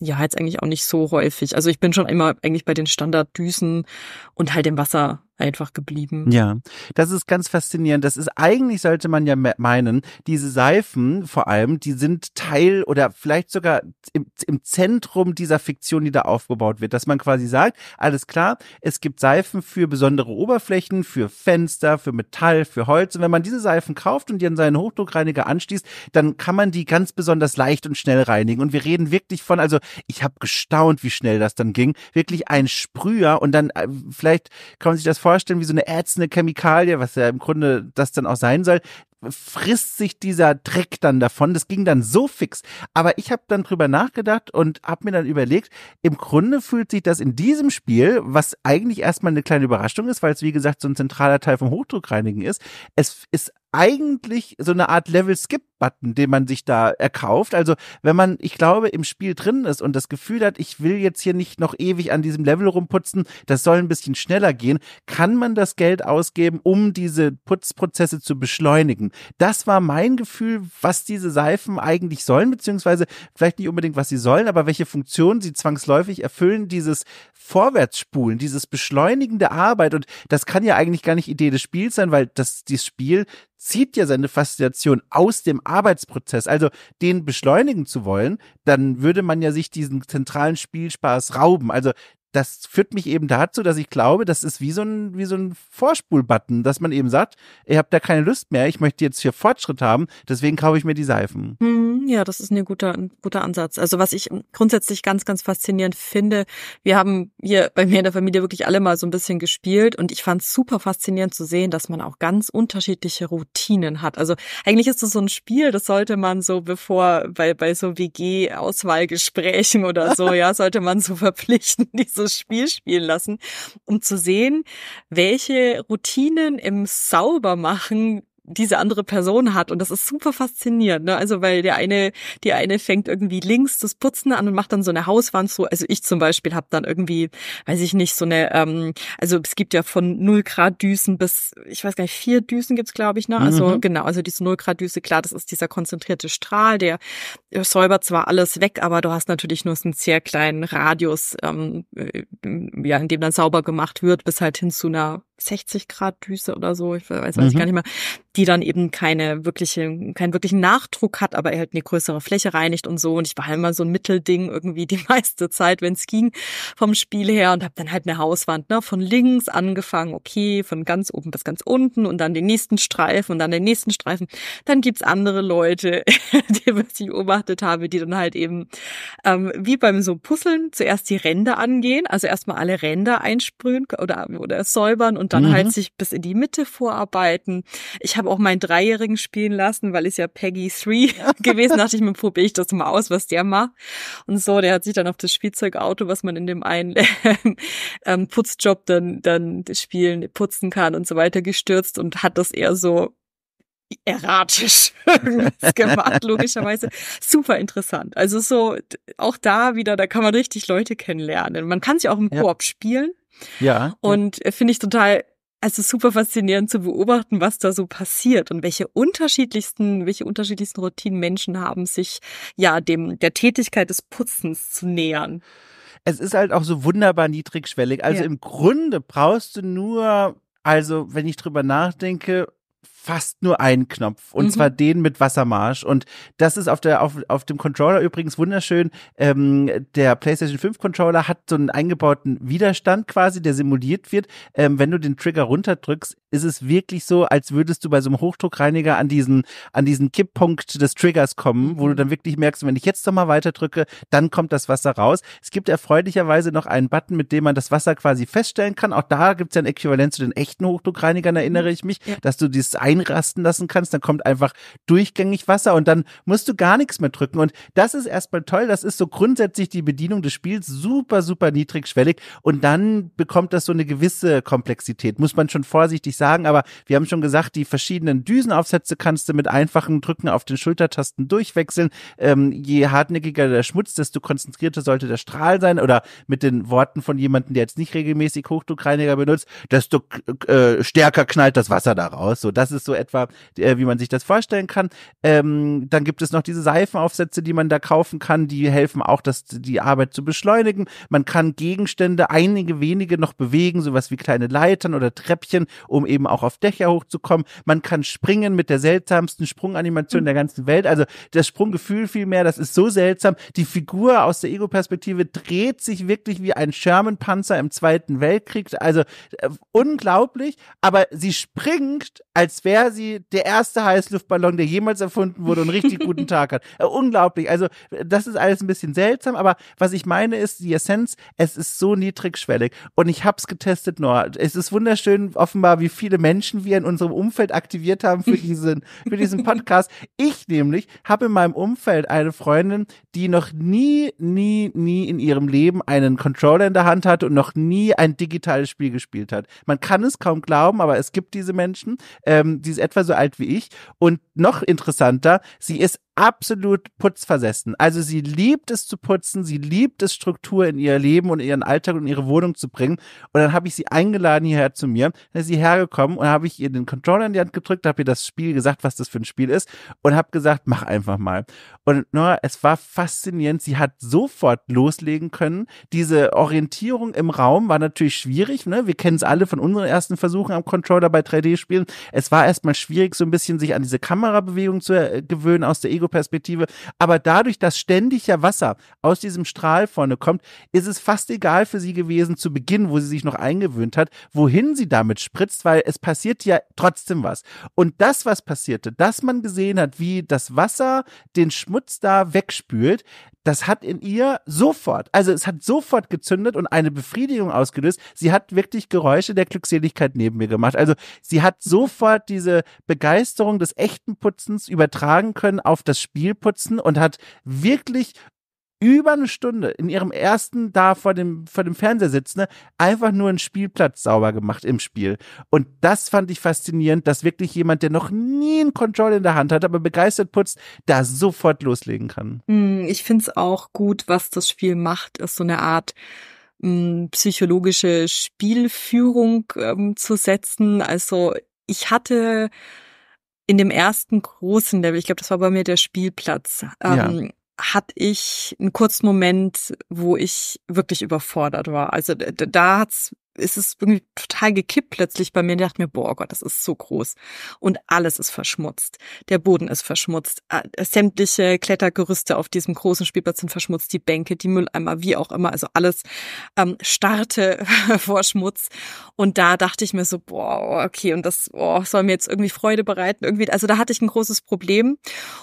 ja, jetzt eigentlich auch nicht so häufig. Also ich bin schon immer eigentlich bei den Standarddüsen und halt dem Wasser einfach geblieben. Ja, das ist ganz faszinierend. Das ist eigentlich sollte man ja meinen, diese Seifen vor allem, die sind Teil oder vielleicht sogar im, im Zentrum dieser Fiktion, die da aufgebaut wird, dass man quasi sagt, alles klar, es gibt Seifen für besondere Oberflächen, für Fenster, für Metall, für Holz. Und wenn man diese Seifen kauft und die an seinen Hochdruckreiniger anschließt, dann kann man die ganz besonders leicht und schnell reinigen. Und wir reden wirklich von, also ich habe gestaunt, wie schnell das dann ging. Wirklich ein Sprüher und dann äh, vielleicht kann man sich das vorstellen, wie so eine ätzende Chemikalie, was ja im Grunde das dann auch sein soll, frisst sich dieser Dreck dann davon. Das ging dann so fix. Aber ich habe dann drüber nachgedacht und habe mir dann überlegt, im Grunde fühlt sich das in diesem Spiel, was eigentlich erstmal eine kleine Überraschung ist, weil es wie gesagt so ein zentraler Teil vom Hochdruckreinigen ist, es ist eigentlich so eine Art Level-Skip-Button, den man sich da erkauft. Also wenn man, ich glaube, im Spiel drin ist und das Gefühl hat, ich will jetzt hier nicht noch ewig an diesem Level rumputzen, das soll ein bisschen schneller gehen, kann man das Geld ausgeben, um diese Putzprozesse zu beschleunigen. Das war mein Gefühl, was diese Seifen eigentlich sollen, beziehungsweise vielleicht nicht unbedingt, was sie sollen, aber welche Funktion sie zwangsläufig erfüllen, dieses Vorwärtsspulen, dieses Beschleunigen der Arbeit. Und das kann ja eigentlich gar nicht Idee des Spiels sein, weil das, dieses Spiel zieht ja seine Faszination aus dem Arbeitsprozess. Also den beschleunigen zu wollen, dann würde man ja sich diesen zentralen Spielspaß rauben. Also das führt mich eben dazu, dass ich glaube, das ist wie so ein, wie so ein Vorspulbutton, dass man eben sagt, ich habe da keine Lust mehr, ich möchte jetzt hier Fortschritt haben, deswegen kaufe ich mir die Seifen. Mhm, ja, das ist ein guter, ein guter Ansatz. Also was ich grundsätzlich ganz, ganz faszinierend finde, wir haben hier bei mir in der Familie wirklich alle mal so ein bisschen gespielt und ich fand es super faszinierend zu sehen, dass man auch ganz unterschiedliche Routinen hat. Also eigentlich ist das so ein Spiel, das sollte man so, bevor bei, bei so WG-Auswahlgesprächen oder so, ja, sollte man so verpflichten, diese großes Spiel spielen lassen, um zu sehen, welche Routinen im Saubermachen diese andere Person hat. Und das ist super faszinierend, ne? Also, weil der eine, die eine fängt irgendwie links das Putzen an und macht dann so eine Hauswand so. Also ich zum Beispiel habe dann irgendwie, weiß ich nicht, so eine, ähm, also es gibt ja von null Grad Düsen bis, ich weiß gar nicht, vier Düsen gibt's glaube ich, ne? Also mhm. genau, also diese null Grad Düse, klar, das ist dieser konzentrierte Strahl, der säubert zwar alles weg, aber du hast natürlich nur so einen sehr kleinen Radius, ähm, äh, ja, in dem dann sauber gemacht wird, bis halt hin zu einer 60 Grad Düse oder so, ich weiß, weiß mhm. ich gar nicht mehr, die dann eben keine wirkliche, keinen wirklichen Nachdruck hat, aber er halt eine größere Fläche reinigt und so. Und ich war halt immer so ein Mittelding irgendwie die meiste Zeit, wenn es ging, vom Spiel her und habe dann halt eine Hauswand, ne, von links angefangen, okay, von ganz oben bis ganz unten und dann den nächsten Streifen und dann den nächsten Streifen. Dann gibt's andere Leute, die was ich beobachtet habe, die dann halt eben ähm, wie beim so Puzzeln zuerst die Ränder angehen, also erstmal alle Ränder einsprühen oder, oder säubern und dann halt mhm. halt sich bis in die Mitte vorarbeiten. Ich habe auch meinen Dreijährigen spielen lassen, weil ist ja Peggy 3 gewesen, dachte ich mir, probiere ich das mal aus, was der macht. Und so, der hat sich dann auf das Spielzeugauto, was man in dem einen ähm, Putzjob dann, dann spielen, putzen kann und so weiter gestürzt und hat das eher so erratisch gemacht, logischerweise. Super interessant. Also so, auch da wieder, da kann man richtig Leute kennenlernen. Man kann sich auch im ja. Koop spielen. Ja. Und äh, finde ich total also super faszinierend zu beobachten, was da so passiert und welche unterschiedlichsten, welche unterschiedlichsten Routinen Menschen haben, sich ja dem der Tätigkeit des Putzens zu nähern. Es ist halt auch so wunderbar niedrigschwellig. Also ja. im Grunde brauchst du nur, also wenn ich drüber nachdenke, fast nur einen Knopf und mhm. zwar den mit Wassermarsch und das ist auf der auf, auf dem Controller übrigens wunderschön. Ähm, der PlayStation 5 Controller hat so einen eingebauten Widerstand quasi, der simuliert wird. Ähm, wenn du den Trigger runterdrückst, ist es wirklich so, als würdest du bei so einem Hochdruckreiniger an diesen an diesen Kipppunkt des Triggers kommen, wo du dann wirklich merkst, wenn ich jetzt noch mal weiter drücke, dann kommt das Wasser raus. Es gibt erfreulicherweise noch einen Button, mit dem man das Wasser quasi feststellen kann. Auch da gibt es ja ein Äquivalent zu den echten Hochdruckreinigern, erinnere mhm. ich mich, ja. dass du dieses einrasten lassen kannst. Dann kommt einfach durchgängig Wasser und dann musst du gar nichts mehr drücken. Und das ist erstmal toll. Das ist so grundsätzlich die Bedienung des Spiels super, super niedrigschwellig. Und dann bekommt das so eine gewisse Komplexität. Muss man schon vorsichtig sagen. Aber wir haben schon gesagt, die verschiedenen Düsenaufsätze kannst du mit einfachen Drücken auf den Schultertasten durchwechseln. Ähm, je hartnäckiger der Schmutz, desto konzentrierter sollte der Strahl sein. Oder mit den Worten von jemandem, der jetzt nicht regelmäßig Hochdruckreiniger benutzt, desto äh, stärker knallt das Wasser daraus. So, das ist ist so etwa, äh, wie man sich das vorstellen kann. Ähm, dann gibt es noch diese Seifenaufsätze, die man da kaufen kann, die helfen auch, dass die Arbeit zu beschleunigen. Man kann Gegenstände, einige wenige noch bewegen, sowas wie kleine Leitern oder Treppchen, um eben auch auf Dächer hochzukommen. Man kann springen mit der seltsamsten Sprunganimation mhm. der ganzen Welt. Also das Sprunggefühl vielmehr, das ist so seltsam. Die Figur aus der Ego-Perspektive dreht sich wirklich wie ein Sherman-Panzer im Zweiten Weltkrieg. Also äh, unglaublich, aber sie springt, als wäre sie der erste Heißluftballon, der jemals erfunden wurde und richtig guten Tag hat. Äh, unglaublich. Also, das ist alles ein bisschen seltsam, aber was ich meine ist, die Essenz, es ist so niedrigschwellig. Und ich hab's getestet, Noah. Es ist wunderschön, offenbar, wie viele Menschen wir in unserem Umfeld aktiviert haben für diesen, für diesen Podcast. Ich nämlich habe in meinem Umfeld eine Freundin, die noch nie, nie, nie in ihrem Leben einen Controller in der Hand hatte und noch nie ein digitales Spiel gespielt hat. Man kann es kaum glauben, aber es gibt diese Menschen. Ähm, sie ist etwa so alt wie ich. Und noch interessanter, sie ist absolut putzversessen. Also sie liebt es zu putzen, sie liebt es Struktur in ihr Leben und ihren Alltag und ihre Wohnung zu bringen. Und dann habe ich sie eingeladen hierher zu mir, dann ist sie hergekommen und habe ich ihr den Controller in die Hand gedrückt, habe ihr das Spiel gesagt, was das für ein Spiel ist und habe gesagt, mach einfach mal. Und Nora, es war faszinierend, sie hat sofort loslegen können. Diese Orientierung im Raum war natürlich schwierig, ne? Wir kennen es alle von unseren ersten Versuchen am Controller bei 3D-Spielen. Es war erstmal schwierig, so ein bisschen sich an diese Kamerabewegung zu äh, gewöhnen aus der Ego Ego-Perspektive. Aber dadurch, dass ständig ja Wasser aus diesem Strahl vorne kommt, ist es fast egal für sie gewesen zu Beginn, wo sie sich noch eingewöhnt hat, wohin sie damit spritzt, weil es passiert ja trotzdem was. Und das, was passierte, dass man gesehen hat, wie das Wasser den Schmutz da wegspült, das hat in ihr sofort, also es hat sofort gezündet und eine Befriedigung ausgelöst. Sie hat wirklich Geräusche der Glückseligkeit neben mir gemacht. Also sie hat sofort diese Begeisterung des echten Putzens übertragen können auf das Spielputzen und hat wirklich über eine Stunde in ihrem ersten da vor dem, vor dem Fernseher sitzen, ne, einfach nur einen Spielplatz sauber gemacht im Spiel. Und das fand ich faszinierend, dass wirklich jemand, der noch nie einen Control in der Hand hat, aber begeistert putzt, da sofort loslegen kann. Hm, ich finde es auch gut, was das Spiel macht, ist so eine Art hm, psychologische Spielführung ähm, zu setzen. Also ich hatte in dem ersten großen Level, ich glaube, das war bei mir der Spielplatz, ähm, ja hatte ich einen kurzen Moment, wo ich wirklich überfordert war. Also da hat's ist es irgendwie total gekippt plötzlich bei mir. Ich dachte mir, boah oh Gott, das ist so groß. Und alles ist verschmutzt. Der Boden ist verschmutzt. Ah, sämtliche Klettergerüste auf diesem großen Spielplatz sind verschmutzt. Die Bänke, die Mülleimer, wie auch immer. Also alles ähm, starrte vor Schmutz. Und da dachte ich mir so, boah, oh, okay, und das boah, soll mir jetzt irgendwie Freude bereiten. Irgendwie, also da hatte ich ein großes Problem.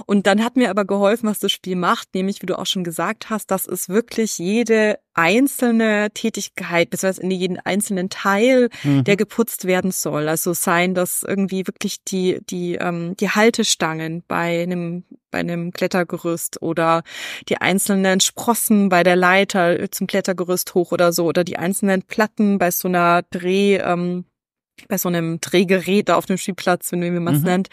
Und dann hat mir aber geholfen, was das Spiel macht, nämlich, wie du auch schon gesagt hast, das ist wirklich jede einzelne Tätigkeit, beziehungsweise in jeden einzelnen einzelnen Teil, mhm. der geputzt werden soll. Also seien das irgendwie wirklich die, die, ähm, die Haltestangen bei einem, bei einem Klettergerüst oder die einzelnen Sprossen bei der Leiter zum Klettergerüst hoch oder so oder die einzelnen Platten bei so einer Dreh, ähm, bei so einem Drehgerät da auf dem Spielplatz, wenn man es mhm. nennt,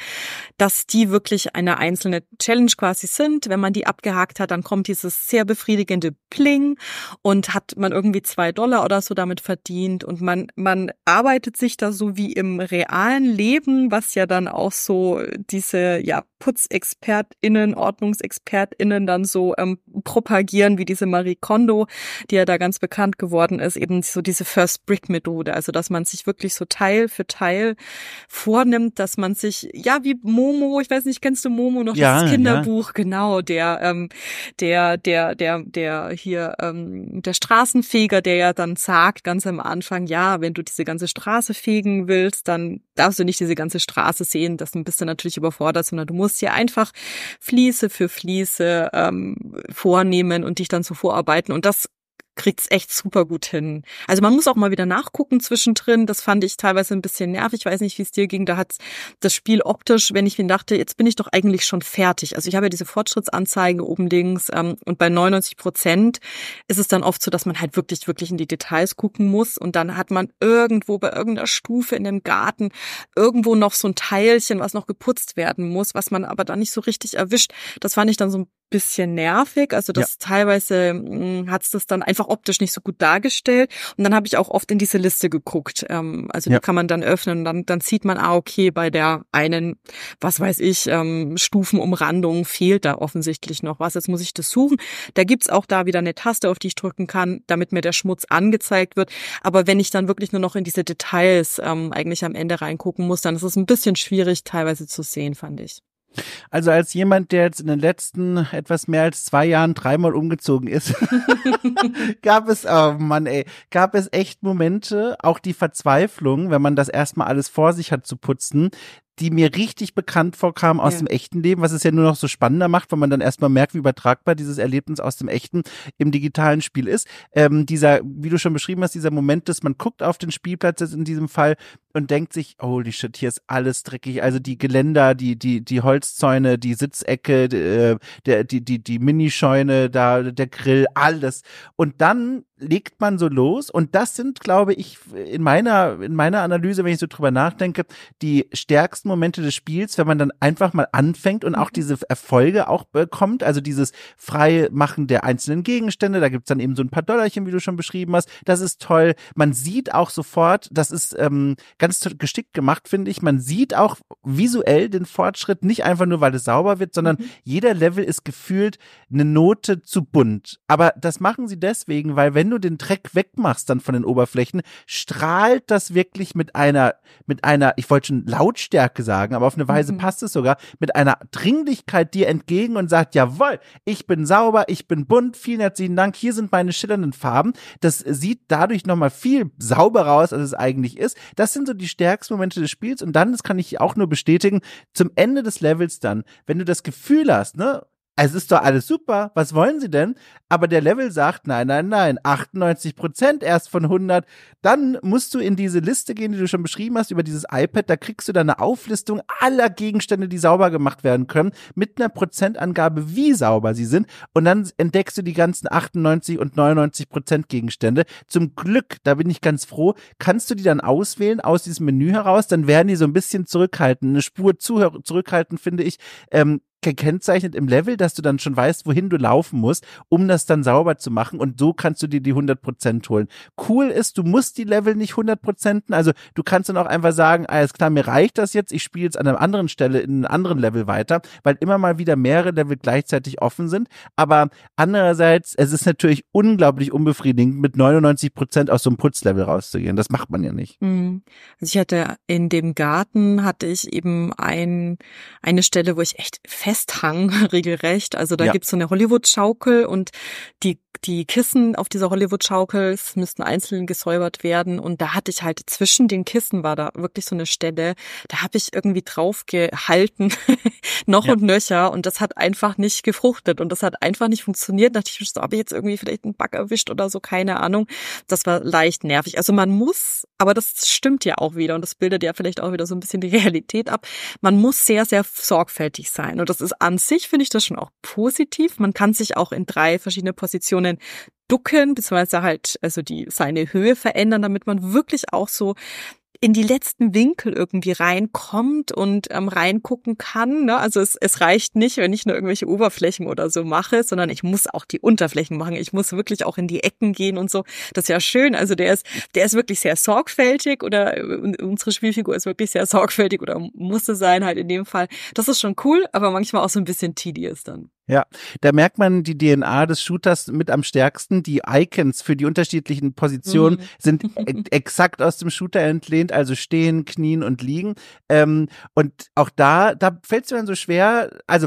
dass die wirklich eine einzelne Challenge quasi sind. Wenn man die abgehakt hat, dann kommt dieses sehr befriedigende Pling und hat man irgendwie zwei Dollar oder so damit verdient und man, man arbeitet sich da so wie im realen Leben, was ja dann auch so diese, ja, PutzexpertInnen, OrdnungsexpertInnen dann so ähm, propagieren, wie diese Marie Kondo, die ja da ganz bekannt geworden ist, eben so diese First Brick Methode, also dass man sich wirklich so teilt Teil für Teil vornimmt, dass man sich, ja, wie Momo, ich weiß nicht, kennst du Momo noch, ja, dieses Kinderbuch, ja. genau, der, ähm, der, der, der, der hier, ähm, der Straßenfeger, der ja dann sagt ganz am Anfang, ja, wenn du diese ganze Straße fegen willst, dann darfst du nicht diese ganze Straße sehen, das bist du natürlich überfordert, sondern du musst hier einfach Fliese für Fliese ähm, vornehmen und dich dann so vorarbeiten. Und das kriegt's echt super gut hin. Also man muss auch mal wieder nachgucken zwischendrin. Das fand ich teilweise ein bisschen nervig. Ich weiß nicht, wie es dir ging. Da hat das Spiel optisch, wenn ich mir dachte, jetzt bin ich doch eigentlich schon fertig. Also ich habe ja diese Fortschrittsanzeige oben links ähm, und bei 99 Prozent ist es dann oft so, dass man halt wirklich, wirklich in die Details gucken muss und dann hat man irgendwo bei irgendeiner Stufe in dem Garten irgendwo noch so ein Teilchen, was noch geputzt werden muss, was man aber dann nicht so richtig erwischt. Das fand ich dann so ein bisschen nervig. Also das ja. teilweise mh, hm, hat's das dann einfach optisch nicht so gut dargestellt. Und dann habe ich auch oft in diese Liste geguckt. Ähm, also ja. die kann man dann öffnen und dann, dann sieht man, ah, okay, bei der einen, was weiß ich, ähm, Stufenumrandung fehlt da offensichtlich noch was. Jetzt muss ich das suchen. Da gibt's auch da wieder eine Taste, auf die ich drücken kann, damit mir der Schmutz angezeigt wird. Aber wenn ich dann wirklich nur noch in diese Details ähm, eigentlich am Ende reingucken muss, dann ist es ein bisschen schwierig teilweise zu sehen, fand ich. Also als jemand, der jetzt in den letzten etwas mehr als zwei Jahren dreimal umgezogen ist, gab es, oh Mann, ey, gab es echt Momente, auch die Verzweiflung, wenn man das erstmal alles vor sich hat zu putzen, die mir richtig bekannt vorkam aus ja. dem echten Leben, was es ja nur noch so spannender macht, weil man dann erstmal merkt, wie übertragbar dieses Erlebnis aus dem echten im digitalen Spiel ist. Ähm, dieser, wie du schon beschrieben hast, dieser Moment, dass man guckt auf den Spielplatz jetzt in diesem Fall und denkt sich, holy shit, hier ist alles dreckig. Also die Geländer, die, die, die Holzzäune, die Sitzecke, äh, die, die, die, die Minischeune, da, der Grill, alles. Und dann legt man so los. Und das sind, glaube ich, in meiner, in meiner Analyse, wenn ich so drüber nachdenke, die stärksten Momente des Spiels, wenn man dann einfach mal anfängt und auch mhm. diese Erfolge auch bekommt. Also dieses Freimachen der einzelnen Gegenstände. Da gibt's dann eben so ein paar Dollarchen, wie du schon beschrieben hast. Das ist toll. Man sieht auch sofort, das ist ähm, ganz geschickt gemacht, finde ich. Man sieht auch visuell den Fortschritt, nicht einfach nur, weil es sauber wird, sondern mhm. jeder Level ist gefühlt eine Note zu bunt. Aber das machen sie deswegen, weil wenn wenn du den Dreck wegmachst dann von den Oberflächen, strahlt das wirklich mit einer, mit einer, ich wollte schon Lautstärke sagen, aber auf eine Weise mhm. passt es sogar, mit einer Dringlichkeit dir entgegen und sagt, jawoll, ich bin sauber, ich bin bunt, vielen herzlichen Dank, hier sind meine schillernden Farben. Das sieht dadurch nochmal viel sauberer aus, als es eigentlich ist. Das sind so die stärksten Momente des Spiels und dann, das kann ich auch nur bestätigen, zum Ende des Levels dann, wenn du das Gefühl hast, ne, es ist doch alles super, was wollen Sie denn? Aber der Level sagt, nein, nein, nein, 98 Prozent erst von 100. Dann musst du in diese Liste gehen, die du schon beschrieben hast, über dieses iPad. Da kriegst du dann eine Auflistung aller Gegenstände, die sauber gemacht werden können, mit einer Prozentangabe, wie sauber sie sind. Und dann entdeckst du die ganzen 98 und 99 Prozent Gegenstände. Zum Glück, da bin ich ganz froh, kannst du die dann auswählen aus diesem Menü heraus. Dann werden die so ein bisschen zurückhalten, eine Spur zu, zurückhalten, finde ich. Ähm, gekennzeichnet im Level, dass du dann schon weißt, wohin du laufen musst, um das dann sauber zu machen und so kannst du dir die 100% holen. Cool ist, du musst die Level nicht 100%, also du kannst dann auch einfach sagen, alles klar, mir reicht das jetzt, ich spiele jetzt an einer anderen Stelle in einem anderen Level weiter, weil immer mal wieder mehrere Level gleichzeitig offen sind, aber andererseits, es ist natürlich unglaublich unbefriedigend, mit 99% aus so einem Putzlevel rauszugehen, das macht man ja nicht. Mhm. Also ich hatte in dem Garten hatte ich eben ein, eine Stelle, wo ich echt fest Festhang regelrecht. Also da ja. gibt's so eine Hollywood-Schaukel und die, die Kissen auf dieser Hollywood-Schaukel müssten einzeln gesäubert werden. Und da hatte ich halt zwischen den Kissen war da wirklich so eine Stelle, da habe ich irgendwie drauf gehalten, noch ja. und nöcher. Und das hat einfach nicht gefruchtet und das hat einfach nicht funktioniert. Da dachte ich, so, habe ich jetzt irgendwie vielleicht einen Bug erwischt oder so, keine Ahnung. Das war leicht nervig. Also man muss, aber das stimmt ja auch wieder und das bildet ja vielleicht auch wieder so ein bisschen die Realität ab. Man muss sehr, sehr sorgfältig sein. Und das das ist an sich, finde ich das schon auch positiv. Man kann sich auch in drei verschiedene Positionen ducken, beziehungsweise halt also die seine Höhe verändern, damit man wirklich auch so in die letzten Winkel irgendwie reinkommt und ähm, reingucken kann. Ne? Also es, es reicht nicht, wenn ich nur irgendwelche Oberflächen oder so mache, sondern ich muss auch die Unterflächen machen. Ich muss wirklich auch in die Ecken gehen und so. Das ist ja schön. Also der ist, der ist wirklich sehr sorgfältig oder äh, unsere Spielfigur ist wirklich sehr sorgfältig oder musste sein halt in dem Fall. Das ist schon cool, aber manchmal auch so ein bisschen tedious dann. Ja, da merkt man die DNA des Shooters mit am stärksten. Die Icons für die unterschiedlichen Positionen mhm. sind e-, exakt aus dem Shooter entlehnt, also stehen, knien und liegen. Ähm, und auch da, da fällt es mir dann so schwer. Also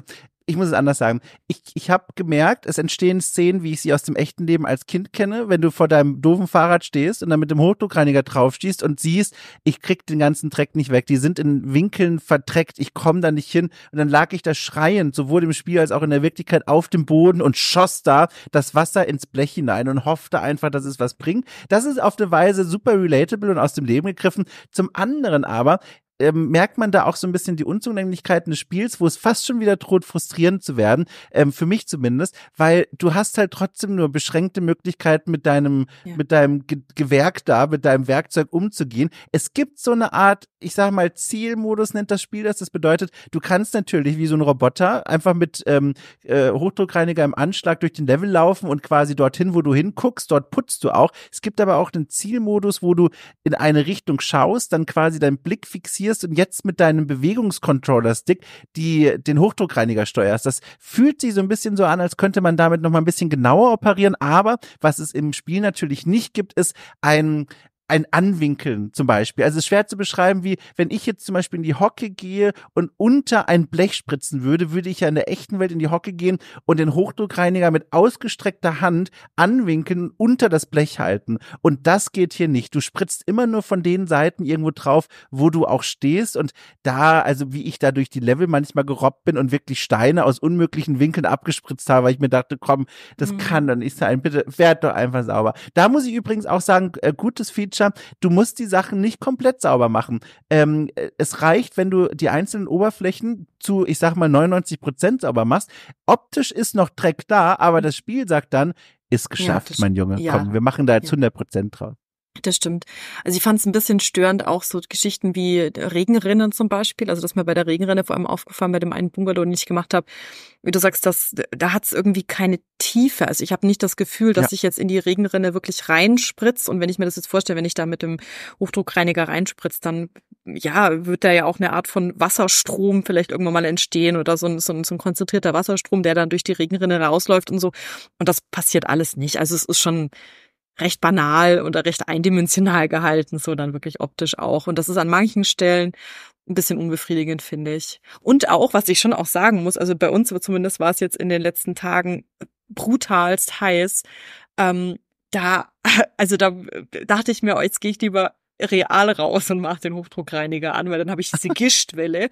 ich muss es anders sagen. Ich, ich habe gemerkt, es entstehen Szenen, wie ich sie aus dem echten Leben als Kind kenne, wenn du vor deinem doofen Fahrrad stehst und dann mit dem Hochdruckreiniger draufstehst und siehst, ich krieg den ganzen Dreck nicht weg. Die sind in Winkeln verdreckt, ich komme da nicht hin. Und dann lag ich da schreiend, sowohl im Spiel als auch in der Wirklichkeit, auf dem Boden und schoss da das Wasser ins Blech hinein und hoffte einfach, dass es was bringt. Das ist auf eine Weise super relatable und aus dem Leben gegriffen. Zum anderen aber ähm, merkt man da auch so ein bisschen die Unzulänglichkeiten des Spiels, wo es fast schon wieder droht, frustrierend zu werden, ähm, für mich zumindest, weil du hast halt trotzdem nur beschränkte Möglichkeiten, mit deinem, ja. mit deinem Ge Gewerk da, mit deinem Werkzeug umzugehen. Es gibt so eine Art, ich sag mal, Zielmodus nennt das Spiel das. Das bedeutet, du kannst natürlich wie so ein Roboter einfach mit ähm, äh, Hochdruckreiniger im Anschlag durch den Level laufen und quasi dorthin, wo du hinguckst, dort putzt du auch. Es gibt aber auch den Zielmodus, wo du in eine Richtung schaust, dann quasi deinen Blick fixierst steuerst und jetzt mit deinem Bewegungscontroller-Stick die, den Hochdruckreiniger steuerst. Das fühlt sich so ein bisschen so an, als könnte man damit noch mal ein bisschen genauer operieren. Aber was es im Spiel natürlich nicht gibt, ist ein, ein Anwinkeln zum Beispiel. Also es ist schwer zu beschreiben, wie wenn ich jetzt zum Beispiel in die Hocke gehe und unter ein Blech spritzen würde, würde ich ja in der echten Welt in die Hocke gehen und den Hochdruckreiniger mit ausgestreckter Hand anwinkeln, unter das Blech halten. Und das geht hier nicht. Du spritzt immer nur von den Seiten irgendwo drauf, wo du auch stehst. Und da, also wie ich da durch die Level manchmal gerobbt bin und wirklich Steine aus unmöglichen Winkeln abgespritzt habe, weil ich mir dachte, komm, das mhm. kann doch nicht sein. Bitte werd doch einfach sauber. Da muss ich übrigens auch sagen, äh, gutes Feature Manager, du musst die Sachen nicht komplett sauber machen. Ähm, äh, es reicht, wenn du die einzelnen Oberflächen zu, ich sag mal, 99 Prozent sauber machst. Optisch ist noch Dreck da, aber mhm. das Spiel sagt dann, ist geschafft, ja, das, mein Junge. Ja. Komm, wir machen da jetzt 100 Prozent drauf. Das stimmt. Also ich fand es ein bisschen störend, auch so Geschichten wie Regenrinnen zum Beispiel. Also dass mir bei der Regenrinne vor allem aufgefallen bei dem einen Bungalow, den ich gemacht habe, wie du sagst, das, da hat es irgendwie keine Tiefe. Also ich habe nicht das Gefühl, dass ja. ich jetzt in die Regenrinne wirklich reinspritze. Und wenn ich mir das jetzt vorstelle, wenn ich da mit dem Hochdruckreiniger reinspritze, dann ja, wird da ja auch eine Art von Wasserstrom vielleicht irgendwann mal entstehen oder so ein, so ein, so ein konzentrierter Wasserstrom, der dann durch die Regenrinne rausläuft und so. Und das passiert alles nicht. Also es ist schon recht banal oder recht eindimensional gehalten, so dann wirklich optisch auch. Und das ist an manchen Stellen ein bisschen unbefriedigend, finde ich. Und auch, was ich schon auch sagen muss, also bei uns zumindest war es jetzt in den letzten Tagen brutalst heiß. Ähm, da, also da äh, dachte ich mir, oh, jetzt gehe ich lieber real raus und mache den Hochdruckreiniger an, weil dann habe ich diese Gischtwelle.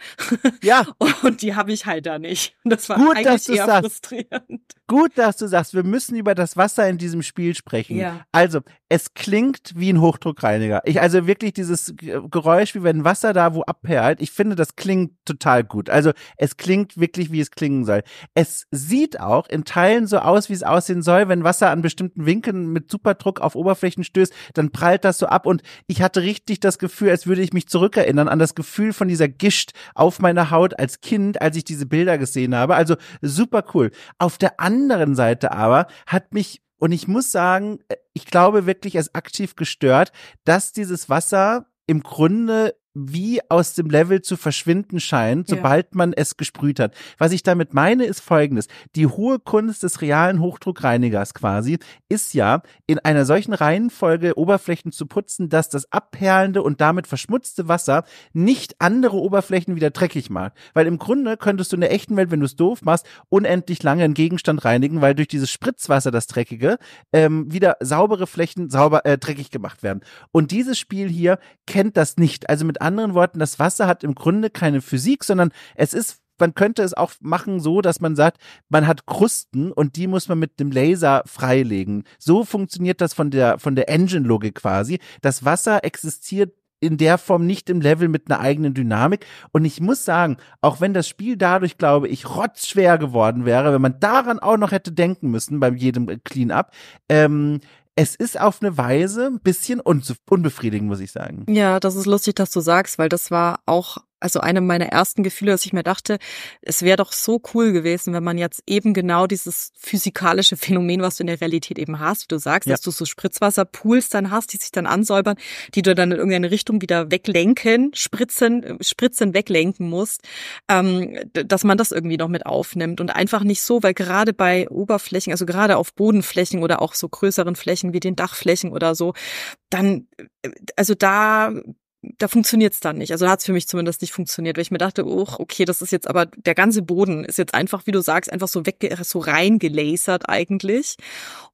ja. Und die habe ich halt da nicht. Und das war Gut, eigentlich eher sagst. frustrierend. Gut, dass du sagst, wir müssen über das Wasser in diesem Spiel sprechen. Ja. Also, es klingt wie ein Hochdruckreiniger. Ich, also wirklich dieses Geräusch, wie wenn Wasser da wo abperlt, ich finde, das klingt total gut. Also, es klingt wirklich, wie es klingen soll. Es sieht auch in Teilen so aus, wie es aussehen soll, wenn Wasser an bestimmten Winkeln mit Superdruck auf Oberflächen stößt, dann prallt das so ab und ich hatte hatte richtig das Gefühl, als würde ich mich zurückerinnern an das Gefühl von dieser Gischt auf meiner Haut als Kind, als ich diese Bilder gesehen habe. Also super cool. Auf der anderen Seite aber hat mich und ich muss sagen, äh, ich glaube wirklich, es aktiv gestört, dass dieses Wasser im Grunde wie aus dem Level zu verschwinden scheint, sobald ja. man es gesprüht hat. Was ich damit meine, ist folgendes. Die hohe Kunst des realen Hochdruckreinigers quasi ist ja, in einer solchen Reihenfolge Oberflächen zu putzen, dass das abperlende und damit verschmutzte Wasser nicht andere Oberflächen wieder dreckig macht. Weil im Grunde könntest du in der echten Welt, wenn du es doof machst, unendlich lange einen Gegenstand reinigen, weil durch dieses Spritzwasser, das Dreckige, ähm, wieder saubere Flächen sauber äh, dreckig gemacht werden. Und dieses Spiel hier kennt das nicht. Also mit anderen Worten, das Wasser hat im Grunde keine Physik, sondern es ist man könnte es auch machen so, dass man sagt, man hat Krusten und die muss man mit dem Laser freilegen. So funktioniert das von der, von der Engine-Logik quasi. Das Wasser existiert in der Form nicht im Level mit einer eigenen Dynamik. Und ich muss sagen, auch wenn das Spiel dadurch, glaube ich, rotzschwer geworden wäre, wenn man daran auch noch hätte denken müssen bei jedem Clean-up, ähm, es ist auf eine Weise ein bisschen unbefriedigend, muss ich sagen. Ja, das ist lustig, dass du sagst, weil das war auch also einem meiner ersten Gefühle, dass ich mir dachte, es wäre doch so cool gewesen, wenn man jetzt eben genau dieses physikalische Phänomen, was du in der Realität eben hast, wie du sagst, ja. dass du so Spritzwasserpools dann hast, die sich dann ansäubern, die du dann in irgendeine Richtung wieder weglenken, spritzen, äh, spritzen weglenken musst, ähm, dass man das irgendwie noch mit aufnimmt und einfach nicht so, weil gerade bei Oberflächen, also gerade auf Bodenflächen oder auch so größeren Flächen wie den Dachflächen oder so, dann, äh, also da da funktioniert's dann nicht. Also da hat's für mich zumindest nicht funktioniert, weil ich mir dachte, oh, okay, das ist jetzt aber, der ganze Boden ist jetzt einfach, wie du sagst, einfach so weg, so reingelasert eigentlich.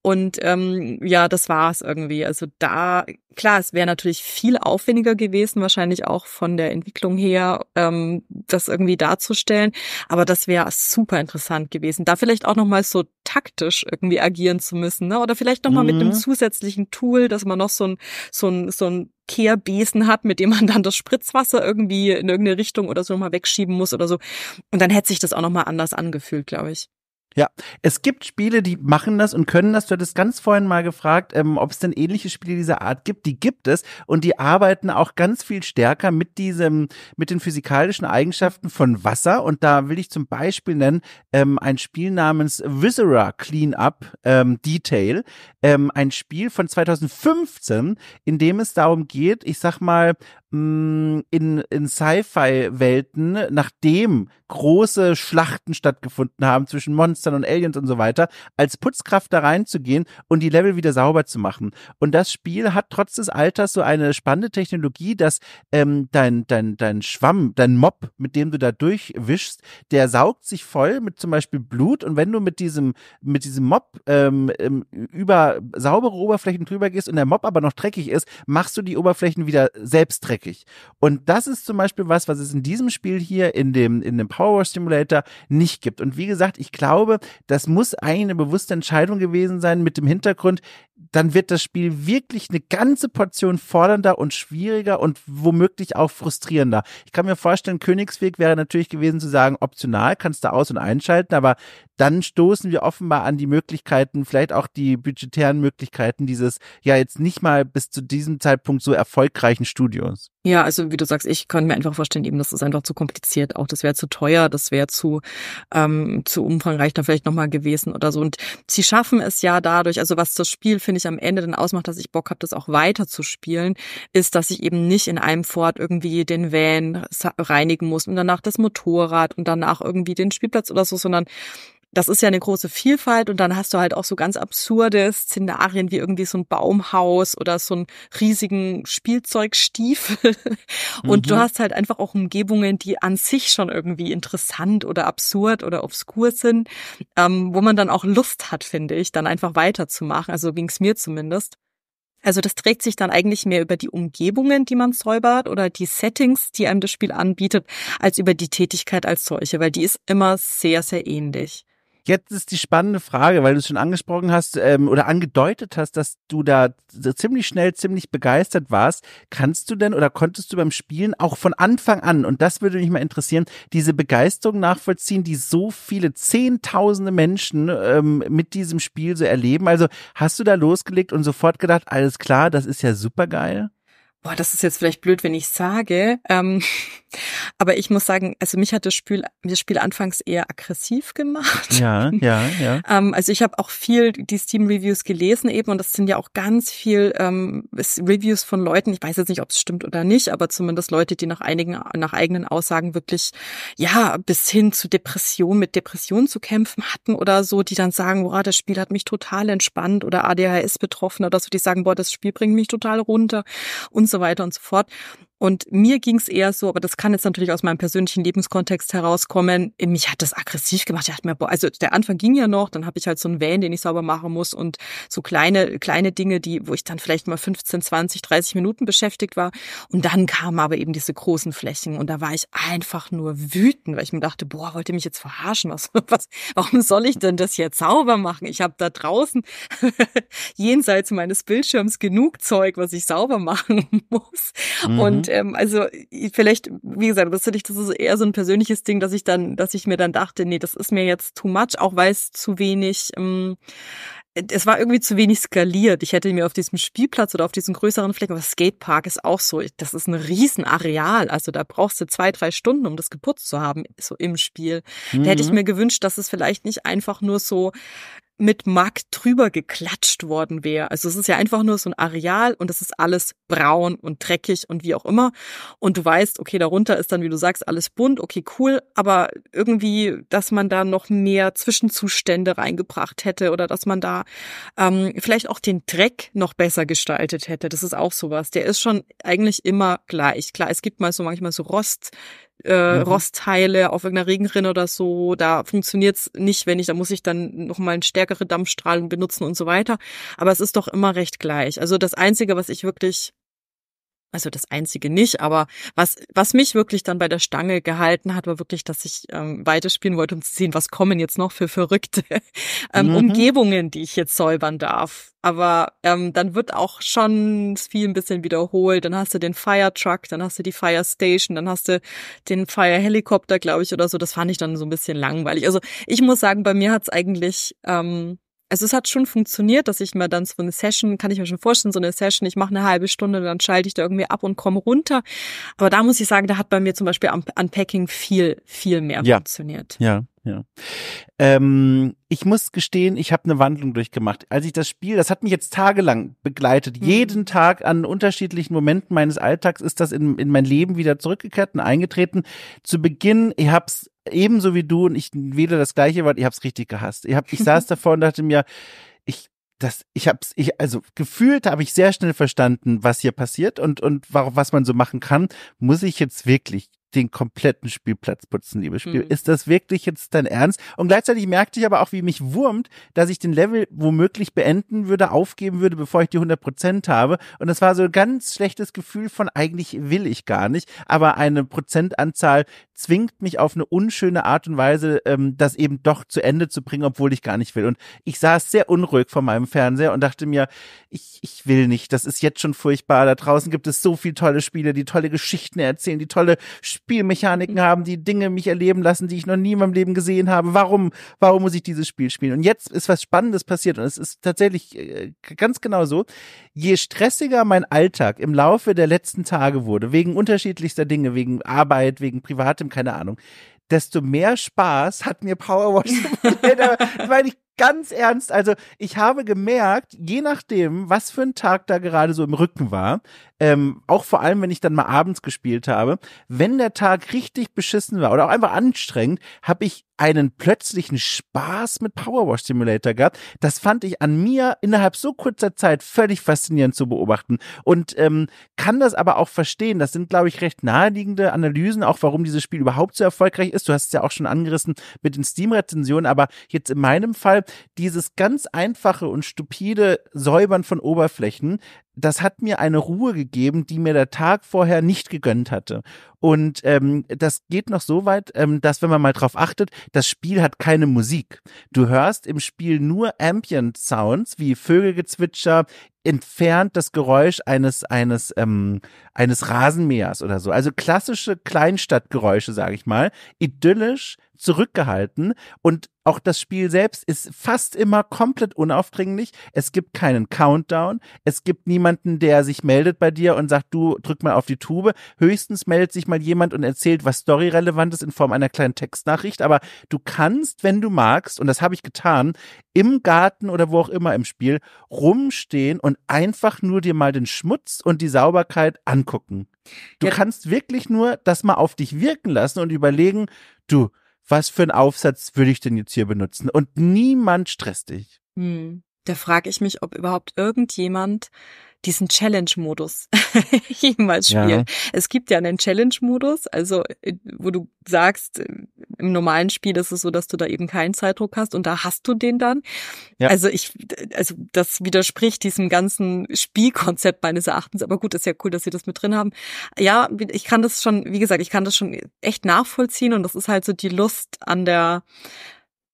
Und ähm, ja, das war's irgendwie. Also da, klar, es wäre natürlich viel aufwendiger gewesen, wahrscheinlich auch von der Entwicklung her, ähm, das irgendwie darzustellen. Aber das wäre super interessant gewesen. Da vielleicht auch nochmal so taktisch irgendwie agieren zu müssen, ne? Oder vielleicht nochmal mhm. mit einem mhm. zusätzlichen Tool, dass man noch so ein, so ein, so ein Kehrbesen hat, mit dem man dann das Spritzwasser irgendwie in irgendeine Richtung oder so nochmal wegschieben muss oder so. Und dann hätte sich das auch nochmal anders angefühlt, glaube ich. Ja, es gibt Spiele, die machen das und können das. Du hattest ganz vorhin mal gefragt, ähm, ob es denn ähnliche Spiele dieser Art gibt. Die gibt es und die arbeiten auch ganz viel stärker mit diesem, mit den physikalischen Eigenschaften von Wasser. Und da will ich zum Beispiel nennen ähm, ein Spiel namens Viscera Cleanup ähm, Detail, ähm, ein Spiel von 2015, in dem es darum geht, ich sag mal, in, in Sci-Fi-Welten, nachdem große Schlachten stattgefunden haben zwischen Monstern und Aliens und so weiter, als Putzkraft da reinzugehen und die Level wieder sauber zu machen. Und das Spiel hat trotz des Alters so eine spannende Technologie, dass ähm, dein, dein, dein Schwamm, dein Mob, mit dem du da durchwischst, der saugt sich voll mit zum Beispiel Blut und wenn du mit diesem, mit diesem Mob ähm, über saubere Oberflächen drüber gehst und der Mob aber noch dreckig ist, machst du die Oberflächen wieder selbst dreckig dreckig. Und das ist zum Beispiel was, was es in diesem Spiel hier in dem, in dem Power Wash Simulator nicht gibt. Und wie gesagt, ich glaube, das muss eigentlich eine bewusste Entscheidung gewesen sein mit dem Hintergrund, dann wird das Spiel wirklich eine ganze Portion fordernder und schwieriger und womöglich auch frustrierender. Ich kann mir vorstellen, Königsweg wäre natürlich gewesen zu sagen, optional kannst du aus- und einschalten, aber dann stoßen wir offenbar an die Möglichkeiten, vielleicht auch die budgetären Möglichkeiten dieses ja jetzt nicht mal bis zu diesem Zeitpunkt so erfolgreichen Studios. Ja, also wie du sagst, ich kann mir einfach vorstellen, eben das ist einfach zu kompliziert. Auch das wäre zu teuer, das wäre zu ähm, zu umfangreich da vielleicht nochmal gewesen oder so. Und sie schaffen es ja dadurch, also was das Spiel finde ich am Ende dann ausmacht, dass ich Bock habe, das auch weiter zu spielen, ist, dass ich eben nicht in einem Fort irgendwie den Van reinigen muss und danach das Motorrad und danach irgendwie den Spielplatz oder so, sondern das ist ja eine große Vielfalt und dann hast du halt auch so ganz absurde Szenarien wie irgendwie so ein Baumhaus oder so einen riesigen Spielzeugstiefel. Und mhm. du hast halt einfach auch Umgebungen, die an sich schon irgendwie interessant oder absurd oder obskur sind, ähm, wo man dann auch Lust hat, finde ich, dann einfach weiterzumachen. Also ging es mir zumindest. Also das trägt sich dann eigentlich mehr über die Umgebungen, die man säubert oder die Settings, die einem das Spiel anbietet, als über die Tätigkeit als solche, weil die ist immer sehr, sehr ähnlich. Jetzt ist die spannende Frage, weil du es schon angesprochen hast ähm, oder angedeutet hast, dass du da so ziemlich schnell, ziemlich begeistert warst. Kannst du denn oder konntest du beim Spielen auch von Anfang an, und das würde mich mal interessieren, diese Begeisterung nachvollziehen, die so viele Zehntausende Menschen ähm, mit diesem Spiel so erleben? Also hast du da losgelegt und sofort gedacht, alles klar, das ist ja super geil? boah, das ist jetzt vielleicht blöd, wenn ich sage, ähm, aber ich muss sagen, also mich hat das Spiel, das Spiel anfangs eher aggressiv gemacht. Ja, ja, ja. Ähm, also ich habe auch viel die Steam-Reviews gelesen eben und das sind ja auch ganz viel ähm, Reviews von Leuten, ich weiß jetzt nicht, ob es stimmt oder nicht, aber zumindest Leute, die nach einigen, nach eigenen Aussagen wirklich, ja, bis hin zu Depression, mit Depression zu kämpfen hatten oder so, die dann sagen, boah, das Spiel hat mich total entspannt oder ADHS betroffen oder so, die sagen, boah, das Spiel bringt mich total runter und so so weiter und so fort. Und mir ging es eher so, aber das kann jetzt natürlich aus meinem persönlichen Lebenskontext herauskommen. Mich hat das aggressiv gemacht. Ich hatte mir, boah, also der Anfang ging ja noch, dann habe ich halt so einen Van, den ich sauber machen muss und so kleine, kleine Dinge, die, wo ich dann vielleicht mal 15, 20, 30 Minuten beschäftigt war. Und dann kamen aber eben diese großen Flächen und da war ich einfach nur wütend, weil ich mir dachte, boah, wollt ihr mich jetzt verarschen? Was, was, warum soll ich denn das jetzt sauber machen? Ich habe da draußen jenseits meines Bildschirms genug Zeug, was ich sauber machen muss. Mhm. Und ähm, also vielleicht, wie gesagt, das finde ich, das ist eher so ein persönliches Ding, dass ich dann, dass ich mir dann dachte, nee, das ist mir jetzt too much, auch weil es zu wenig, ähm, es war irgendwie zu wenig skaliert. Ich hätte mir auf diesem Spielplatz oder auf diesen größeren Flächen, aber Skatepark ist auch so, das ist ein Riesenareal. Also da brauchst du zwei, drei Stunden, um das geputzt zu haben, so im Spiel. Mhm. Da hätte ich mhm. mir gewünscht, dass es vielleicht nicht einfach nur so mit Mark drüber geklatscht worden wäre. Also es ist ja einfach nur so ein Areal und es ist alles braun und dreckig und wie auch immer. Und du weißt, okay, darunter ist dann, wie du sagst, alles bunt, okay, cool, aber irgendwie, dass man da noch mehr Zwischenzustände reingebracht hätte oder dass man da ähm, vielleicht auch den Dreck noch besser gestaltet hätte. Das ist auch sowas. Der ist schon eigentlich immer gleich. Klar, es gibt mal so manchmal so Rost äh, mhm. Rostteile auf irgendeiner Regenrinne oder so. Da funktioniert's nicht, wenn ich, da muss ich dann nochmal eine stärkere Dampfstrahlung benutzen und so weiter. Aber es ist doch immer recht gleich. Also das Einzige, was ich wirklich also das einzige nicht, aber was, was mich wirklich dann bei der Stange gehalten hat, war wirklich, dass ich ähm, weiterspielen wollte, um zu sehen, was kommen jetzt noch für verrückte ähm, mhm. Umgebungen, die ich jetzt säubern darf. Aber ähm, dann wird auch schon viel ein bisschen wiederholt. Dann hast du den Fire Truck, dann hast du die Fire Station, dann hast du den Fire Helicopter, glaube ich, oder so. Das fand ich dann so ein bisschen langweilig. Also ich muss sagen, bei mir hat's eigentlich ähm, also es hat schon funktioniert, dass ich mir dann so eine Session, kann ich mir schon vorstellen, so eine Session, ich mache eine halbe Stunde, dann schalte ich da irgendwie ab und komme runter. Aber da muss ich sagen, da hat bei mir zum Beispiel Unpacking viel, viel mehr ja. funktioniert. Ja, ja. Ähm, ich muss gestehen, ich habe eine Wandlung durchgemacht. Als ich das Spiel, das hat mich jetzt tagelang begleitet. Mhm. Jeden Tag an unterschiedlichen Momenten meines Alltags ist das in, in mein Leben wieder zurückgekehrt und eingetreten. Zu Beginn, ich hab's ebenso wie du und ich wieder das gleiche Wort, ich hab's richtig gehasst. Ich, hab, ich saß davor und dachte mir, ich das, ich hab's, ich, also gefühlt habe ich sehr schnell verstanden, was hier passiert und, und warum was man so machen kann. Muss ich jetzt wirklich den kompletten Spielplatz putzen, liebe Spiel. Mhm. Ist das wirklich jetzt dein Ernst? Und gleichzeitig merkte ich aber auch, wie mich wurmt, dass ich den Level womöglich beenden würde, aufgeben würde, bevor ich die 100 Prozent habe. Und das war so ein ganz schlechtes Gefühl von eigentlich will ich gar nicht, aber eine Prozentanzahl, zwingt mich auf eine unschöne Art und Weise, ähm, das eben doch zu Ende zu bringen, obwohl ich gar nicht will. Und ich saß sehr unruhig vor meinem Fernseher und dachte mir, ich, ich will nicht, das ist jetzt schon furchtbar. Da draußen gibt es so viele tolle Spiele, die tolle Geschichten erzählen, die tolle Spielmechaniken haben, die Dinge mich erleben lassen, die ich noch nie in meinem Leben gesehen habe. Warum, warum muss ich dieses Spiel spielen? Und jetzt ist was Spannendes passiert und es ist tatsächlich äh, ganz genau so. Je stressiger mein Alltag im Laufe der letzten Tage wurde, wegen unterschiedlichster Dinge, wegen Arbeit, wegen privatem trotzdem keine Ahnung, desto mehr Spaß hat mir Powerwash das meine ich ganz ernst. Also ich habe gemerkt, je nachdem, was für ein Tag da gerade so im Rücken war, ähm, auch vor allem, wenn ich dann mal abends gespielt habe, wenn der Tag richtig beschissen war oder auch einfach anstrengend, habe ich einen plötzlichen Spaß mit Powerwash Simulator gab. Das fand ich an mir innerhalb so kurzer Zeit völlig faszinierend zu beobachten und ähm, kann das aber auch verstehen. Das sind, glaube ich, recht naheliegende Analysen, auch warum dieses Spiel überhaupt so erfolgreich ist. Du hast es ja auch schon angerissen mit den Steam-Rezensionen, aber jetzt in meinem Fall dieses ganz einfache und stupide Säubern von Oberflächen das hat mir eine Ruhe gegeben, die mir der Tag vorher nicht gegönnt hatte. Und ähm, das geht noch so weit, ähm, dass wenn man mal drauf achtet, das Spiel hat keine Musik. Du hörst im Spiel nur Ambient Sounds wie Vögelgezwitscher, entfernt das Geräusch eines eines ähm, eines Rasenmähers oder so. Also klassische Kleinstadtgeräusche, sage ich mal, idyllisch, zurückgehalten und auch das Spiel selbst ist fast immer komplett unaufdringlich. Es gibt keinen Countdown. Es gibt niemanden, der sich meldet bei dir und sagt, du drück mal auf die Tube. Höchstens meldet sich mal jemand und erzählt, was storyrelevant ist in Form einer kleinen Textnachricht. Aber du kannst, wenn du magst, und das habe ich getan, im Garten oder wo auch immer im Spiel rumstehen und sondern einfach nur dir mal den Schmutz und die Sauberkeit angucken. Du ja. kannst wirklich nur das mal auf dich wirken lassen und überlegen, du, was für einen Aufsatz würde ich denn jetzt hier benutzen? Und niemand stresst dich. Hm da frage ich mich, ob überhaupt irgendjemand diesen Challenge-Modus jemals spielt. Ja. Es gibt ja einen Challenge-Modus, also äh, wo du sagst, äh, im normalen Spiel ist es so, dass du da eben keinen Zeitdruck hast und da hast du den dann. Ja. Also ich, also das widerspricht diesem ganzen Spielkonzept meines Erachtens. Aber gut, ist ja cool, dass sie das mit drin haben. Ja, ich kann das schon, wie gesagt, ich kann das schon echt nachvollziehen und das ist halt so die Lust an der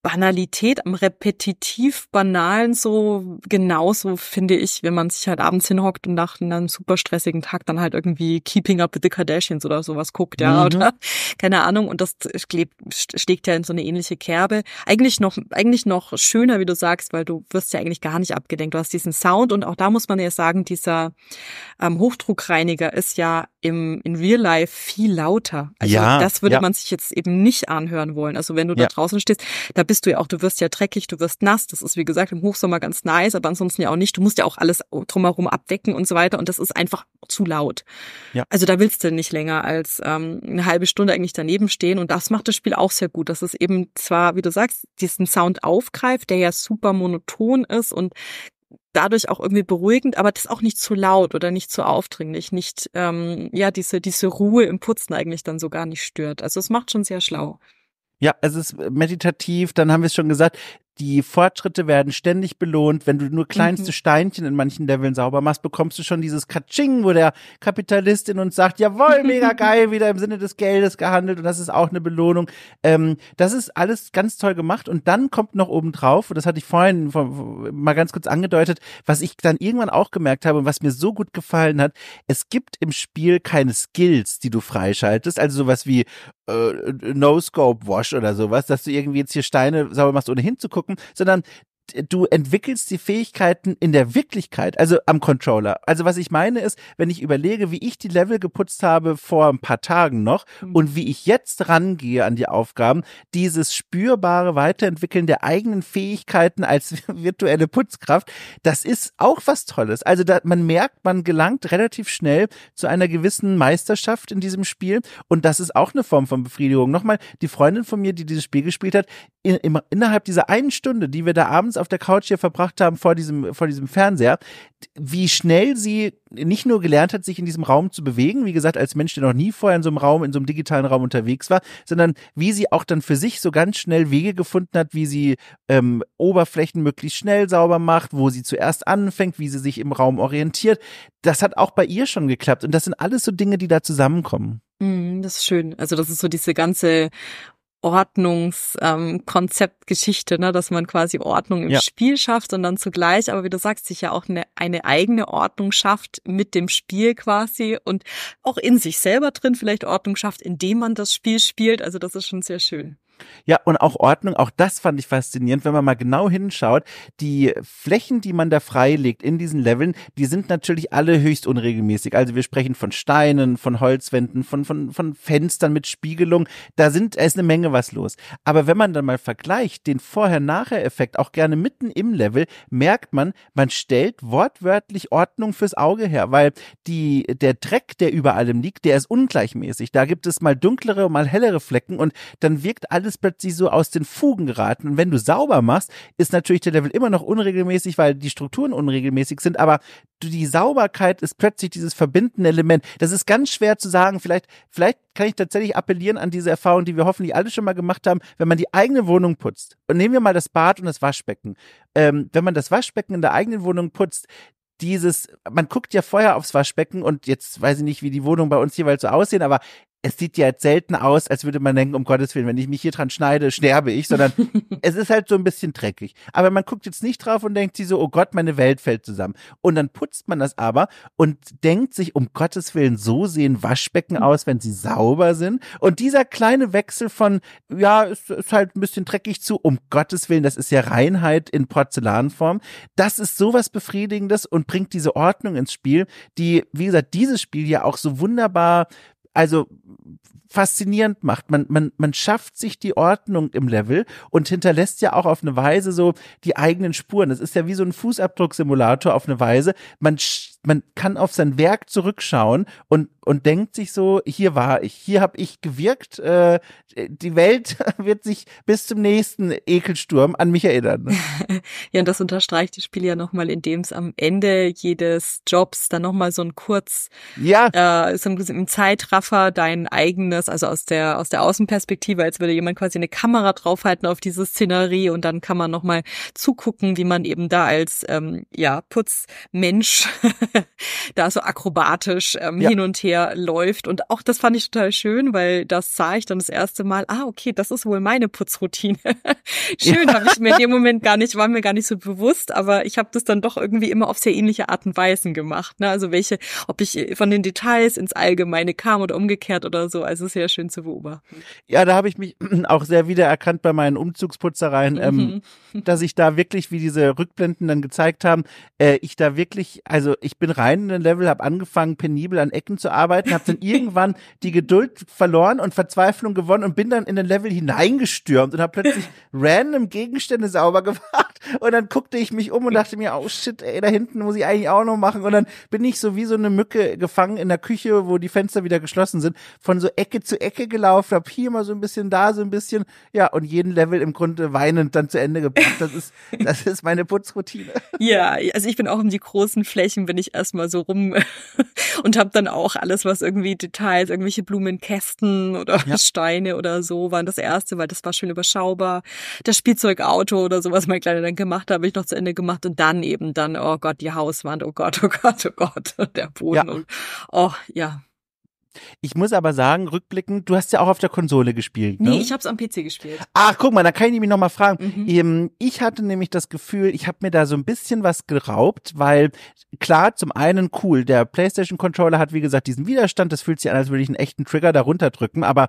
Banalität, am repetitiv Banalen so genauso finde ich, wenn man sich halt abends hinhockt und nach einem super stressigen Tag dann halt irgendwie Keeping Up with the Kardashians oder sowas guckt, ja, mhm. oder keine Ahnung. Und das klebt, steckt ja in so eine ähnliche Kerbe. Eigentlich noch, eigentlich noch schöner, wie du sagst, weil du wirst ja eigentlich gar nicht abgedenkt. Du hast diesen Sound und auch da muss man ja sagen, dieser ähm, Hochdruckreiniger ist ja im, in Real Life viel lauter. Also ja, das würde ja. man sich jetzt eben nicht anhören wollen. Also wenn du ja. da draußen stehst, da bist du ja auch, du wirst ja dreckig, du wirst nass. Das ist wie gesagt im Hochsommer ganz nice, aber ansonsten ja auch nicht. Du musst ja auch alles drumherum abdecken und so weiter und das ist einfach zu laut. Ja. Also da willst du nicht länger als ähm, eine halbe Stunde eigentlich daneben stehen und das macht das Spiel auch sehr gut. dass es eben zwar, wie du sagst, diesen Sound aufgreift, der ja super monoton ist und dadurch auch irgendwie beruhigend, aber das auch nicht zu laut oder nicht zu aufdringlich, nicht ähm, ja diese diese Ruhe im Putzen eigentlich dann so gar nicht stört. Also es macht schon sehr schlau. Ja, es ist meditativ, dann haben wir es schon gesagt, die Fortschritte werden ständig belohnt. Wenn du nur kleinste mhm. Steinchen in manchen Leveln sauber machst, bekommst du schon dieses Katsching, wo der Kapitalist in uns sagt, jawohl, mega geil, wieder im Sinne des Geldes gehandelt und das ist auch eine Belohnung. Ähm, das ist alles ganz toll gemacht und dann kommt noch oben drauf, und das hatte ich vorhin mal ganz kurz angedeutet, was ich dann irgendwann auch gemerkt habe und was mir so gut gefallen hat, es gibt im Spiel keine Skills, die du freischaltest, also sowas wie, äh, No-Scope-Wash oder sowas, dass du irgendwie jetzt hier Steine sauber machst, ohne hinzugucken, sondern du entwickelst die Fähigkeiten in der Wirklichkeit, also am Controller. Also was ich meine ist, wenn ich überlege, wie ich die Level geputzt habe vor ein paar Tagen noch mhm. und wie ich jetzt rangehe an die Aufgaben, dieses spürbare Weiterentwickeln der eigenen Fähigkeiten als virtuelle Putzkraft, das ist auch was Tolles. Also da, man merkt, man gelangt relativ schnell zu einer gewissen Meisterschaft in diesem Spiel und das ist auch eine Form von Befriedigung. Nochmal, die Freundin von mir, die dieses Spiel gespielt hat, in, in, innerhalb dieser einen Stunde, die wir da abends abends auf der Couch hier verbracht haben vor diesem, vor diesem Fernseher, wie schnell sie nicht nur gelernt hat, sich in diesem Raum zu bewegen, wie gesagt, als Mensch, der noch nie vorher in so einem Raum, in so einem digitalen Raum unterwegs war, sondern wie sie auch dann für sich so ganz schnell Wege gefunden hat, wie sie ähm, Oberflächen möglichst schnell sauber macht, wo sie zuerst anfängt, wie sie sich im Raum orientiert. Das hat auch bei ihr schon geklappt. Und das sind alles so Dinge, die da zusammenkommen. Mhm, das ist schön. Also das ist so diese ganze Ordnungskonzeptgeschichte, ähm, ne, dass man quasi Ordnung im ja. Spiel schafft und dann zugleich, aber wie du sagst, sich ja auch eine, eine eigene Ordnung schafft mit dem Spiel quasi und auch in sich selber drin vielleicht Ordnung schafft, indem man das Spiel spielt. Also das ist schon sehr schön. Ja, und auch Ordnung, auch das fand ich faszinierend, wenn man mal genau hinschaut. Die Flächen, die man da freilegt in diesen Leveln, die sind natürlich alle höchst unregelmäßig. Also wir sprechen von Steinen, von Holzwänden, von, von, von Fenstern mit Spiegelung. Da sind, es eine Menge was los. Aber wenn man dann mal vergleicht, den Vorher-Nachher-Effekt, auch gerne mitten im Level, merkt man, man stellt wortwörtlich Ordnung fürs Auge her, weil die, der Dreck, der über allem liegt, der ist ungleichmäßig. Da gibt es mal dunklere und mal hellere Flecken und dann wirkt alles alles plötzlich so aus den Fugen geraten. Und wenn du sauber machst, ist natürlich der Level immer noch unregelmäßig, weil die Strukturen unregelmäßig sind, aber die Sauberkeit ist plötzlich dieses verbindende Element. Das ist ganz schwer zu sagen. Vielleicht, vielleicht kann ich tatsächlich appellieren an diese Erfahrung, die wir hoffentlich alle schon mal gemacht haben, wenn man die eigene Wohnung putzt. Und nehmen wir mal das Bad und das Waschbecken. Ähm, wenn man das Waschbecken in der eigenen Wohnung putzt, dieses, man guckt ja vorher aufs Waschbecken und jetzt weiß ich nicht, wie die Wohnungen bei uns jeweils so aussehen, aber es sieht ja jetzt selten aus, als würde man denken, um Gottes Willen, wenn ich mich hier dran schneide, sterbe ich, sondern es ist halt so ein bisschen dreckig. Aber man guckt jetzt nicht drauf und denkt sich so, oh Gott, meine Welt fällt zusammen. Und dann putzt man das aber und denkt sich, um Gottes Willen, so sehen Waschbecken mhm. aus, wenn sie sauber sind. Und dieser kleine Wechsel von, ja, es ist halt ein bisschen dreckig zu, um Gottes Willen, das ist ja Reinheit in Porzellanform. Das ist sowas Befriedigendes und bringt diese Ordnung ins Spiel, die, wie gesagt, dieses Spiel ja auch so wunderbar also faszinierend macht. Man, man, man schafft sich die Ordnung im Level und hinterlässt ja auch auf eine Weise so die eigenen Spuren. Das ist ja wie so ein Fußabdrucksimulator auf eine Weise. Man sch man kann auf sein Werk zurückschauen und, und denkt sich so, hier war ich, hier habe ich gewirkt, äh, die Welt wird sich bis zum nächsten Ekelsturm an mich erinnern. ja, und das unterstreicht das Spiel ja nochmal, indem es am Ende jedes Jobs dann nochmal so ein kurz, ja. äh, so ein, im Zeitraffer dein eigenes, also aus der, aus der Außenperspektive, als würde jemand quasi eine Kamera draufhalten auf diese Szenerie und dann kann man nochmal zugucken, wie man eben da als, ähm, ja, Putzmensch da so akrobatisch ähm, ja. hin und her läuft. Und auch das fand ich total schön, weil das sah ich dann das erste Mal, ah, okay, das ist wohl meine Putzroutine. schön, ja. habe ich mir in dem Moment gar nicht, war mir gar nicht so bewusst, aber ich habe das dann doch irgendwie immer auf sehr ähnliche Art und Weisen gemacht. Ne? Also welche, ob ich äh, von den Details ins Allgemeine kam oder umgekehrt oder so. Also sehr schön zu beobachten. Ja, da habe ich mich auch sehr wiedererkannt bei meinen Umzugsputzereien, ähm, mhm. ähm, dass ich da wirklich, wie diese Rückblenden dann gezeigt haben, äh, ich da wirklich, also ich bin rein in den Level, habe angefangen, penibel an Ecken zu arbeiten, habe dann irgendwann die Geduld verloren und Verzweiflung gewonnen und bin dann in den Level hineingestürmt und habe plötzlich random Gegenstände sauber gemacht. Und dann guckte ich mich um und dachte mir, oh shit, ey, da hinten muss ich eigentlich auch noch machen. Und dann bin ich so wie so eine Mücke gefangen in der Küche, wo die Fenster wieder geschlossen sind, von so Ecke zu Ecke gelaufen, habe hier mal so ein bisschen, da so ein bisschen, ja, und jeden Level im Grunde weinend dann zu Ende gebracht. Das ist, das ist meine Putzroutine. Ja, also ich bin auch um die großen Flächen, bin ich ich erstmal so rum und habe dann auch alles, was irgendwie Details, irgendwelche Blumenkästen oder ja. Steine oder so, waren das erste, weil das war schön überschaubar. Das Spielzeugauto oder so, was mein Kleiner dann gemacht hat, habe ich noch zu Ende gemacht und dann eben dann, oh Gott, die Hauswand, oh Gott, oh Gott, oh Gott, der Boden ja. und oh ja. Ich muss aber sagen, rückblickend, du hast ja auch auf der Konsole gespielt. Ne? Nee, ich habe es am PC gespielt. Ach, guck mal, da kann ich nämlich nochmal fragen. Mhm. Ähm, ich hatte nämlich das Gefühl, ich habe mir da so ein bisschen was geraubt, weil klar, zum einen cool, der PlayStation-Controller hat, wie gesagt, diesen Widerstand, das fühlt sich an, als würde ich einen echten Trigger darunter drücken, aber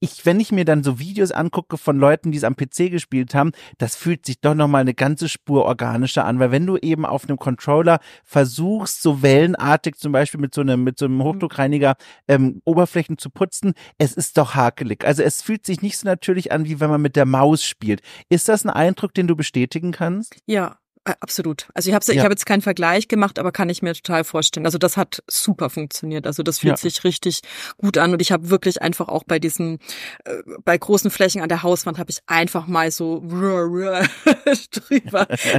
ich, wenn ich mir dann so Videos angucke von Leuten, die es am PC gespielt haben, das fühlt sich doch nochmal eine ganze Spur organischer an, weil wenn du eben auf einem Controller versuchst, so wellenartig zum Beispiel mit so einem, mit so einem mhm. Hochdruckreiniger, ähm, ähm, Oberflächen zu putzen, es ist doch hakelig. Also es fühlt sich nicht so natürlich an, wie wenn man mit der Maus spielt. Ist das ein Eindruck, den du bestätigen kannst? Ja, äh, absolut. Also ich habe ja. ich hab jetzt keinen Vergleich gemacht, aber kann ich mir total vorstellen. Also das hat super funktioniert. Also das fühlt ja. sich richtig gut an und ich habe wirklich einfach auch bei diesen, äh, bei großen Flächen an der Hauswand habe ich einfach mal so drüber,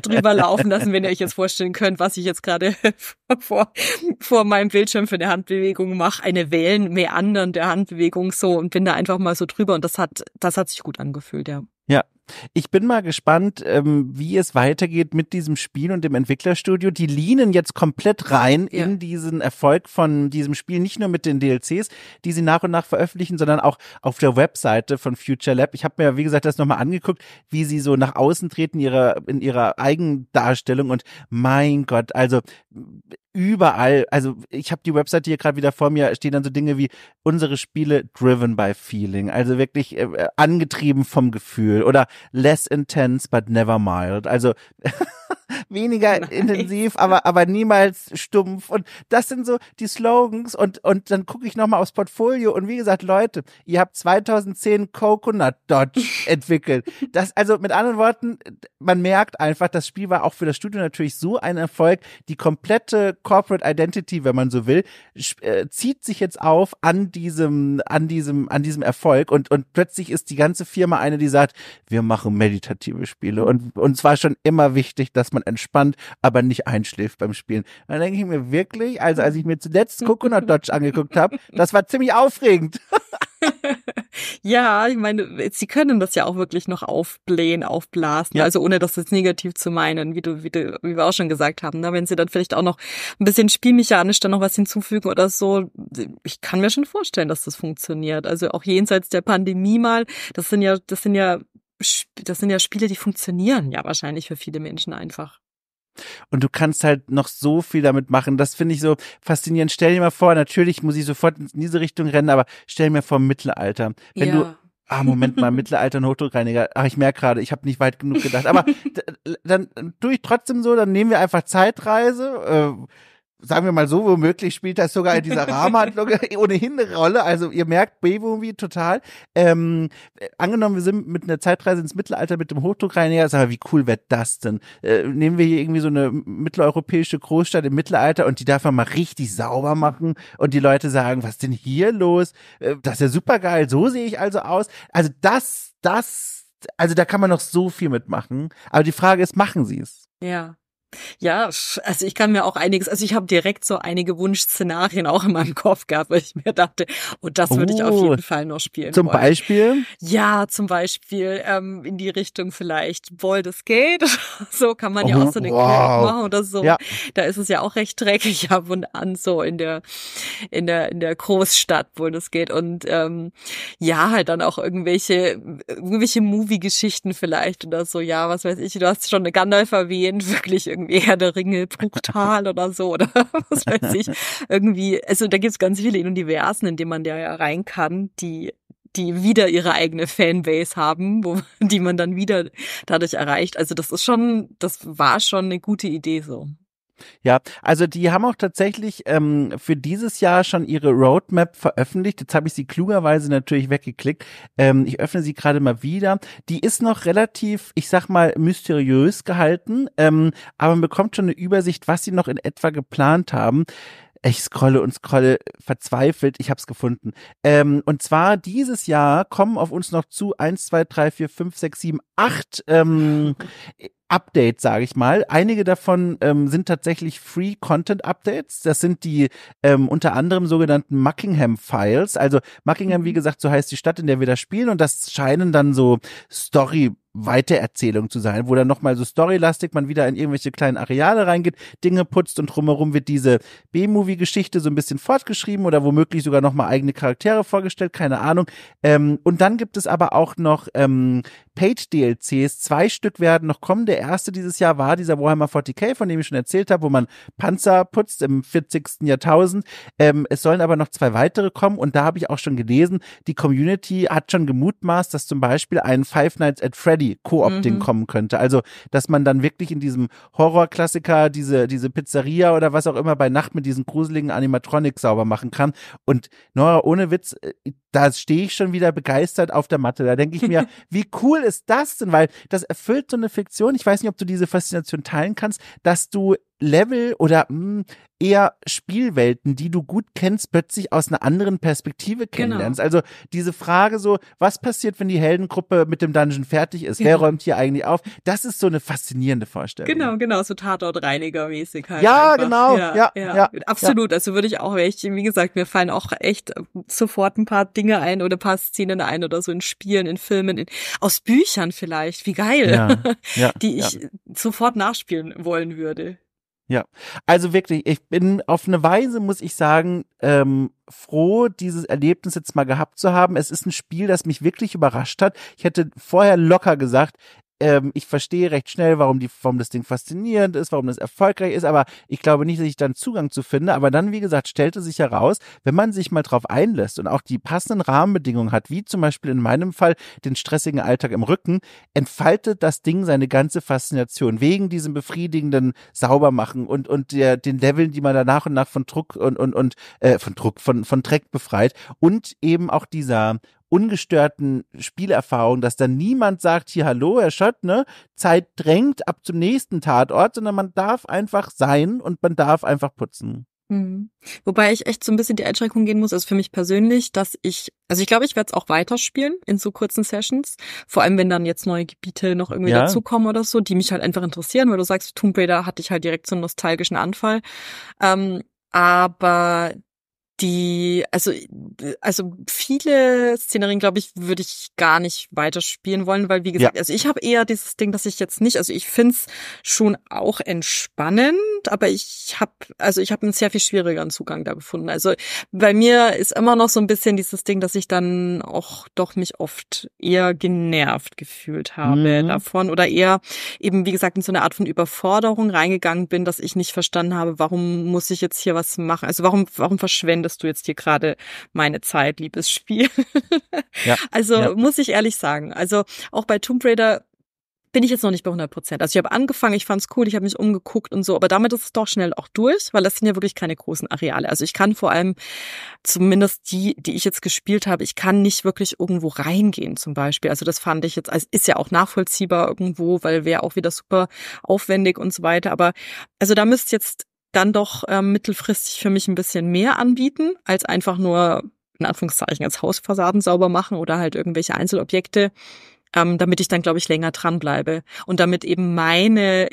drüber laufen lassen, wenn ihr euch jetzt vorstellen könnt, was ich jetzt gerade vor, vor meinem Bildschirm für eine Handbewegung mache, eine Wellen meandern der Handbewegung so und bin da einfach mal so drüber und das hat, das hat sich gut angefühlt, ja. Ja, ich bin mal gespannt, ähm, wie es weitergeht mit diesem Spiel und dem Entwicklerstudio. Die lehnen jetzt komplett rein ja. in diesen Erfolg von diesem Spiel, nicht nur mit den DLCs, die sie nach und nach veröffentlichen, sondern auch auf der Webseite von Future Lab. Ich habe mir, wie gesagt, das nochmal angeguckt, wie sie so nach außen treten ihre, in ihrer Eigendarstellung und mein Gott, also überall, also ich habe die Webseite hier gerade wieder vor mir, stehen dann so Dinge wie unsere Spiele driven by feeling, also wirklich äh, angetrieben vom Gefühl oder less intense but never mild. Also weniger Nein. intensiv, aber aber niemals stumpf und das sind so die Slogans und und dann gucke ich noch mal aufs Portfolio und wie gesagt, Leute, ihr habt 2010 Coconut Dodge entwickelt. Das also mit anderen Worten, man merkt einfach, das Spiel war auch für das Studio natürlich so ein Erfolg, die komplette Corporate Identity, wenn man so will, äh, zieht sich jetzt auf an diesem an diesem an diesem Erfolg und und plötzlich ist die ganze Firma eine, die sagt, wir machen meditative Spiele. Und uns war schon immer wichtig, dass man entspannt, aber nicht einschläft beim Spielen. Dann denke ich mir wirklich, also als ich mir zuletzt Coconut Dodge angeguckt habe, das war ziemlich aufregend. ja, ich meine, sie können das ja auch wirklich noch aufblähen, aufblasen. Ja. Also ohne das jetzt negativ zu meinen, wie du, wie du, wie wir auch schon gesagt haben. Ne? Wenn sie dann vielleicht auch noch ein bisschen spielmechanisch dann noch was hinzufügen oder so, ich kann mir schon vorstellen, dass das funktioniert. Also auch jenseits der Pandemie mal, das sind ja, das sind ja das sind ja Spiele, die funktionieren ja wahrscheinlich für viele Menschen einfach. Und du kannst halt noch so viel damit machen. Das finde ich so faszinierend. Stell dir mal vor, natürlich muss ich sofort in diese Richtung rennen, aber stell mir vor Mittelalter. Wenn ja. du Ah, Moment mal, Mittelalter und Hochdruckreiniger. Ach, ich merke gerade, ich habe nicht weit genug gedacht. Aber dann äh, tue ich trotzdem so, dann nehmen wir einfach Zeitreise, äh, sagen wir mal so, womöglich spielt das sogar in dieser Rahmenhandlung ohnehin eine Rolle. Also ihr merkt B-Movie total. Ähm, äh, angenommen, wir sind mit einer Zeitreise ins Mittelalter mit dem Hochdruck rein. Ja, sag mal, wie cool wäre das denn? Äh, nehmen wir hier irgendwie so eine mitteleuropäische Großstadt im Mittelalter und die darf man mal richtig sauber machen und die Leute sagen, was denn hier los? Äh, das ist ja super geil, so sehe ich also aus. Also das, das, also da kann man noch so viel mitmachen. Aber die Frage ist, machen sie es? Ja. Ja, also ich kann mir auch einiges, also ich habe direkt so einige Wunschszenarien auch in meinem Kopf gehabt, weil ich mir dachte, oh, das würde oh, ich auf oh. jeden Fall noch spielen. Zum wollen. Beispiel? Ja, zum Beispiel ähm, in die Richtung vielleicht Baldur's Skate. so kann man oh, ja auch mhm. so eine wow. machen oder so. Ja. Da ist es ja auch recht dreckig ab und an so in der in der in der Großstadt Baldur's Gate und ähm, ja, halt dann auch irgendwelche irgendwelche Movie-Geschichten vielleicht oder so. Ja, was weiß ich, du hast schon eine Gandalf erwähnt, wirklich irgendwie irgendwie Herr der Ringe, Bruchtal oder so oder was weiß ich. Irgendwie, also da gibt's ganz viele Universen, in denen man da ja rein kann, die die wieder ihre eigene Fanbase haben, wo, die man dann wieder dadurch erreicht. Also das ist schon, das war schon eine gute Idee so. Ja, also die haben auch tatsächlich ähm, für dieses Jahr schon ihre Roadmap veröffentlicht. Jetzt habe ich sie klugerweise natürlich weggeklickt. Ähm, ich öffne sie gerade mal wieder. Die ist noch relativ, ich sag mal, mysteriös gehalten, ähm, aber man bekommt schon eine Übersicht, was sie noch in etwa geplant haben. Ich scrolle und scrolle verzweifelt. Ich habe es gefunden. Ähm, und zwar dieses Jahr kommen auf uns noch zu eins, zwei, drei, vier, fünf, sechs, sieben, acht ähm, Update, sage ich mal. Einige davon ähm, sind tatsächlich Free Content Updates. Das sind die ähm, unter anderem sogenannten Muckingham Files. Also Muckingham, wie mhm. gesagt, so heißt die Stadt, in der wir da spielen. Und das scheinen dann so Story Weitererzählung zu sein, wo dann nochmal so storylastig man wieder in irgendwelche kleinen Areale reingeht, Dinge putzt und drumherum wird diese B-Movie-Geschichte so ein bisschen fortgeschrieben oder womöglich sogar nochmal eigene Charaktere vorgestellt, keine Ahnung. Ähm, und dann gibt es aber auch noch ähm, paid dlcs zwei Stück werden noch kommen. Der erste dieses Jahr war dieser Warhammer 40k, von dem ich schon erzählt habe, wo man Panzer putzt im 40. Jahrtausend. Ähm, es sollen aber noch zwei weitere kommen und da habe ich auch schon gelesen, die Community hat schon gemutmaßt, dass zum Beispiel ein Five Nights at Freddy Zombie-Koop-Ding mhm. kommen könnte. Also, dass man dann wirklich in diesem Horrorklassiker diese, diese Pizzeria oder was auch immer bei Nacht mit diesen gruseligen Animatronics sauber machen kann. Und Nora, ohne Witz, äh, da stehe ich schon wieder begeistert auf der Matte. Da denke ich mir, wie cool ist das denn? Weil das erfüllt so eine Fiktion. Ich weiß nicht, ob du diese Faszination teilen kannst, dass du Level oder mh, hm, eher Spielwelten, die du gut kennst, plötzlich aus einer anderen Perspektive genau. kennenlernst. Genau. Also diese Frage so, was passiert, wenn die Heldengruppe mit dem Dungeon fertig ist? Genau. Wer räumt hier eigentlich auf? Das ist so eine faszinierende Vorstellung. Genau, genau, so Tatortreiniger-mäßig halt. Ja, einfach. genau, ja, ja, ja, ja. absolut. Also würde ich auch, ich, wie gesagt, mir fallen auch echt sofort ein paar Dinge ein oder ein paar Szenen ein oder so in Spielen, in Filmen, in, aus Büchern vielleicht. Wie geil, ja, die ich sofort nachspielen wollen würde. Ja, also wirklich, ich bin auf eine Weise, muss ich sagen, ähm, froh, dieses Erlebnis jetzt mal gehabt zu haben. Es ist ein Spiel, das mich wirklich überrascht hat. Ich hätte vorher locker gesagt, ähm, ich verstehe recht schnell, warum, die, warum das Ding faszinierend ist, warum das erfolgreich ist, aber ich glaube nicht, dass ich dann Zugang zu finde. Aber dann, wie gesagt, stellte sich heraus, wenn man sich mal drauf einlässt und auch die passenden Rahmenbedingungen hat, wie zum Beispiel in meinem Fall den stressigen Alltag im Rücken, entfaltet das Ding seine ganze Faszination wegen diesem befriedigenden Saubermachen und, und der, den Leveln, die man da nach und nach von Druck und, und, und äh, von Druck, von, von Dreck befreit und eben auch dieser ungestörten Spielerfahrung, dass dann niemand sagt, hier hallo, Herr Schott, ne? Zeit drängt ab zum nächsten Tatort, sondern man darf einfach sein und man darf einfach putzen. Mhm. Wobei ich echt so ein bisschen die Einschränkung gehen muss, ist also für mich persönlich, dass ich, also ich glaube, ich werde es auch weiterspielen in so kurzen Sessions. Vor allem, wenn dann jetzt neue Gebiete noch irgendwie ja. dazukommen oder so, die mich halt einfach interessieren, weil du sagst, Tomb Raider hatte ich halt direkt so einen nostalgischen Anfall. Ähm, aber die, also, also viele Szenerien, glaube ich, würde ich gar nicht weiterspielen wollen, weil wie gesagt, ja. also ich habe eher dieses Ding, dass ich jetzt nicht, also ich find's schon auch entspannend, aber ich habe, also ich habe einen sehr viel schwierigeren Zugang da gefunden. Also bei mir ist immer noch so ein bisschen dieses Ding, dass ich dann auch doch mich oft eher genervt gefühlt habe mhm. davon oder eher eben, wie gesagt, in so eine Art von Überforderung reingegangen bin, dass ich nicht verstanden habe, warum muss ich jetzt hier was machen? Also warum, warum verschwende verschwendest du jetzt hier gerade meine Zeit, liebes Spiel. ja, also ja. muss ich ehrlich sagen. Also auch bei Tomb Raider bin ich jetzt noch nicht bei 100 Prozent. Also ich habe angefangen, ich fand's cool, ich habe mich umgeguckt und so, aber damit ist es doch schnell auch durch, weil das sind ja wirklich keine großen Areale. Also ich kann vor allem, zumindest die, die ich jetzt gespielt habe, ich kann nicht wirklich irgendwo reingehen zum Beispiel. Also das fand ich jetzt, also ist ja auch nachvollziehbar irgendwo, weil wäre auch wieder super aufwendig und so weiter. Aber also da müsst jetzt dann doch ähm, mittelfristig für mich ein bisschen mehr anbieten, als einfach nur in Anführungszeichen als Hausfassaden sauber machen oder halt irgendwelche Einzelobjekte, ähm, damit ich dann, glaube ich, länger dranbleibe und damit eben meine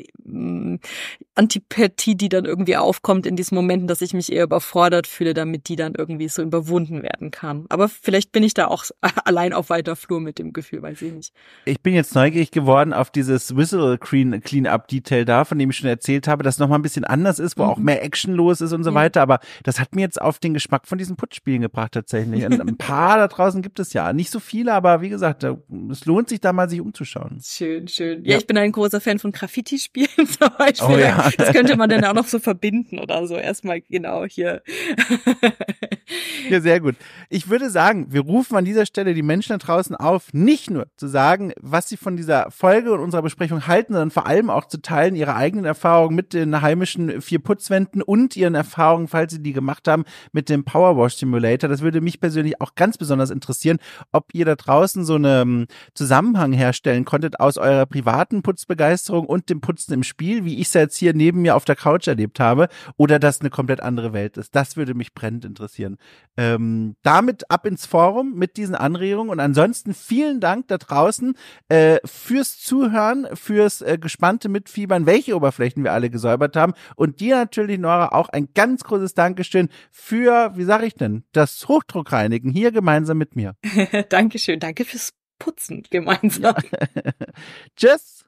Antipathie, die dann irgendwie aufkommt in diesen Momenten, dass ich mich eher überfordert fühle, damit die dann irgendwie so überwunden werden kann. Aber vielleicht bin ich da auch allein auf weiter Flur mit dem Gefühl, weiß ich nicht. Ich bin jetzt neugierig geworden auf dieses Whistle Clean, Up Detail da, von dem ich schon erzählt habe, das nochmal ein bisschen anders ist, wo mhm. auch mehr Action los ist und so ja. weiter. Aber das hat mir jetzt auf den Geschmack von diesen Putzspielen gebracht tatsächlich. Und ein paar da draußen gibt es ja. Nicht so viele, aber wie gesagt, da, es lohnt sich da mal sich umzuschauen. Schön, schön. Ja, ja, ich bin ein großer Fan von Graffiti-Spielen zum Beispiel. Oh, ja. Das könnte man dann auch noch so verbinden oder so. Erstmal genau hier. ja, sehr gut. Ich würde sagen, wir rufen an dieser Stelle die Menschen da draußen auf, nicht nur zu sagen, was sie von dieser Folge und unserer Besprechung halten, sondern vor allem auch zu teilen ihre eigenen Erfahrungen mit den heimischen vier Putzwänden und ihren Erfahrungen, falls sie die gemacht haben, mit dem Powerwash Simulator. Das würde mich persönlich auch ganz besonders interessieren, ob ihr da draußen so einen Zusammenhang herstellen konntet aus eurer privaten Putzbegeisterung und dem Putzen im Spiel, wie ich es jetzt hier neben mir auf der Couch erlebt habe oder dass eine komplett andere Welt ist. Das würde mich brennend interessieren. Ähm, damit ab ins Forum mit diesen Anregungen und ansonsten vielen Dank da draußen äh, fürs Zuhören, fürs äh, gespannte Mitfiebern, welche Oberflächen wir alle gesäubert haben und dir natürlich, Nora, auch ein ganz großes Dankeschön für, wie sage ich denn, das Hochdruckreinigen hier gemeinsam mit mir. Dankeschön, danke fürs Putzen gemeinsam. Ja. Tschüss.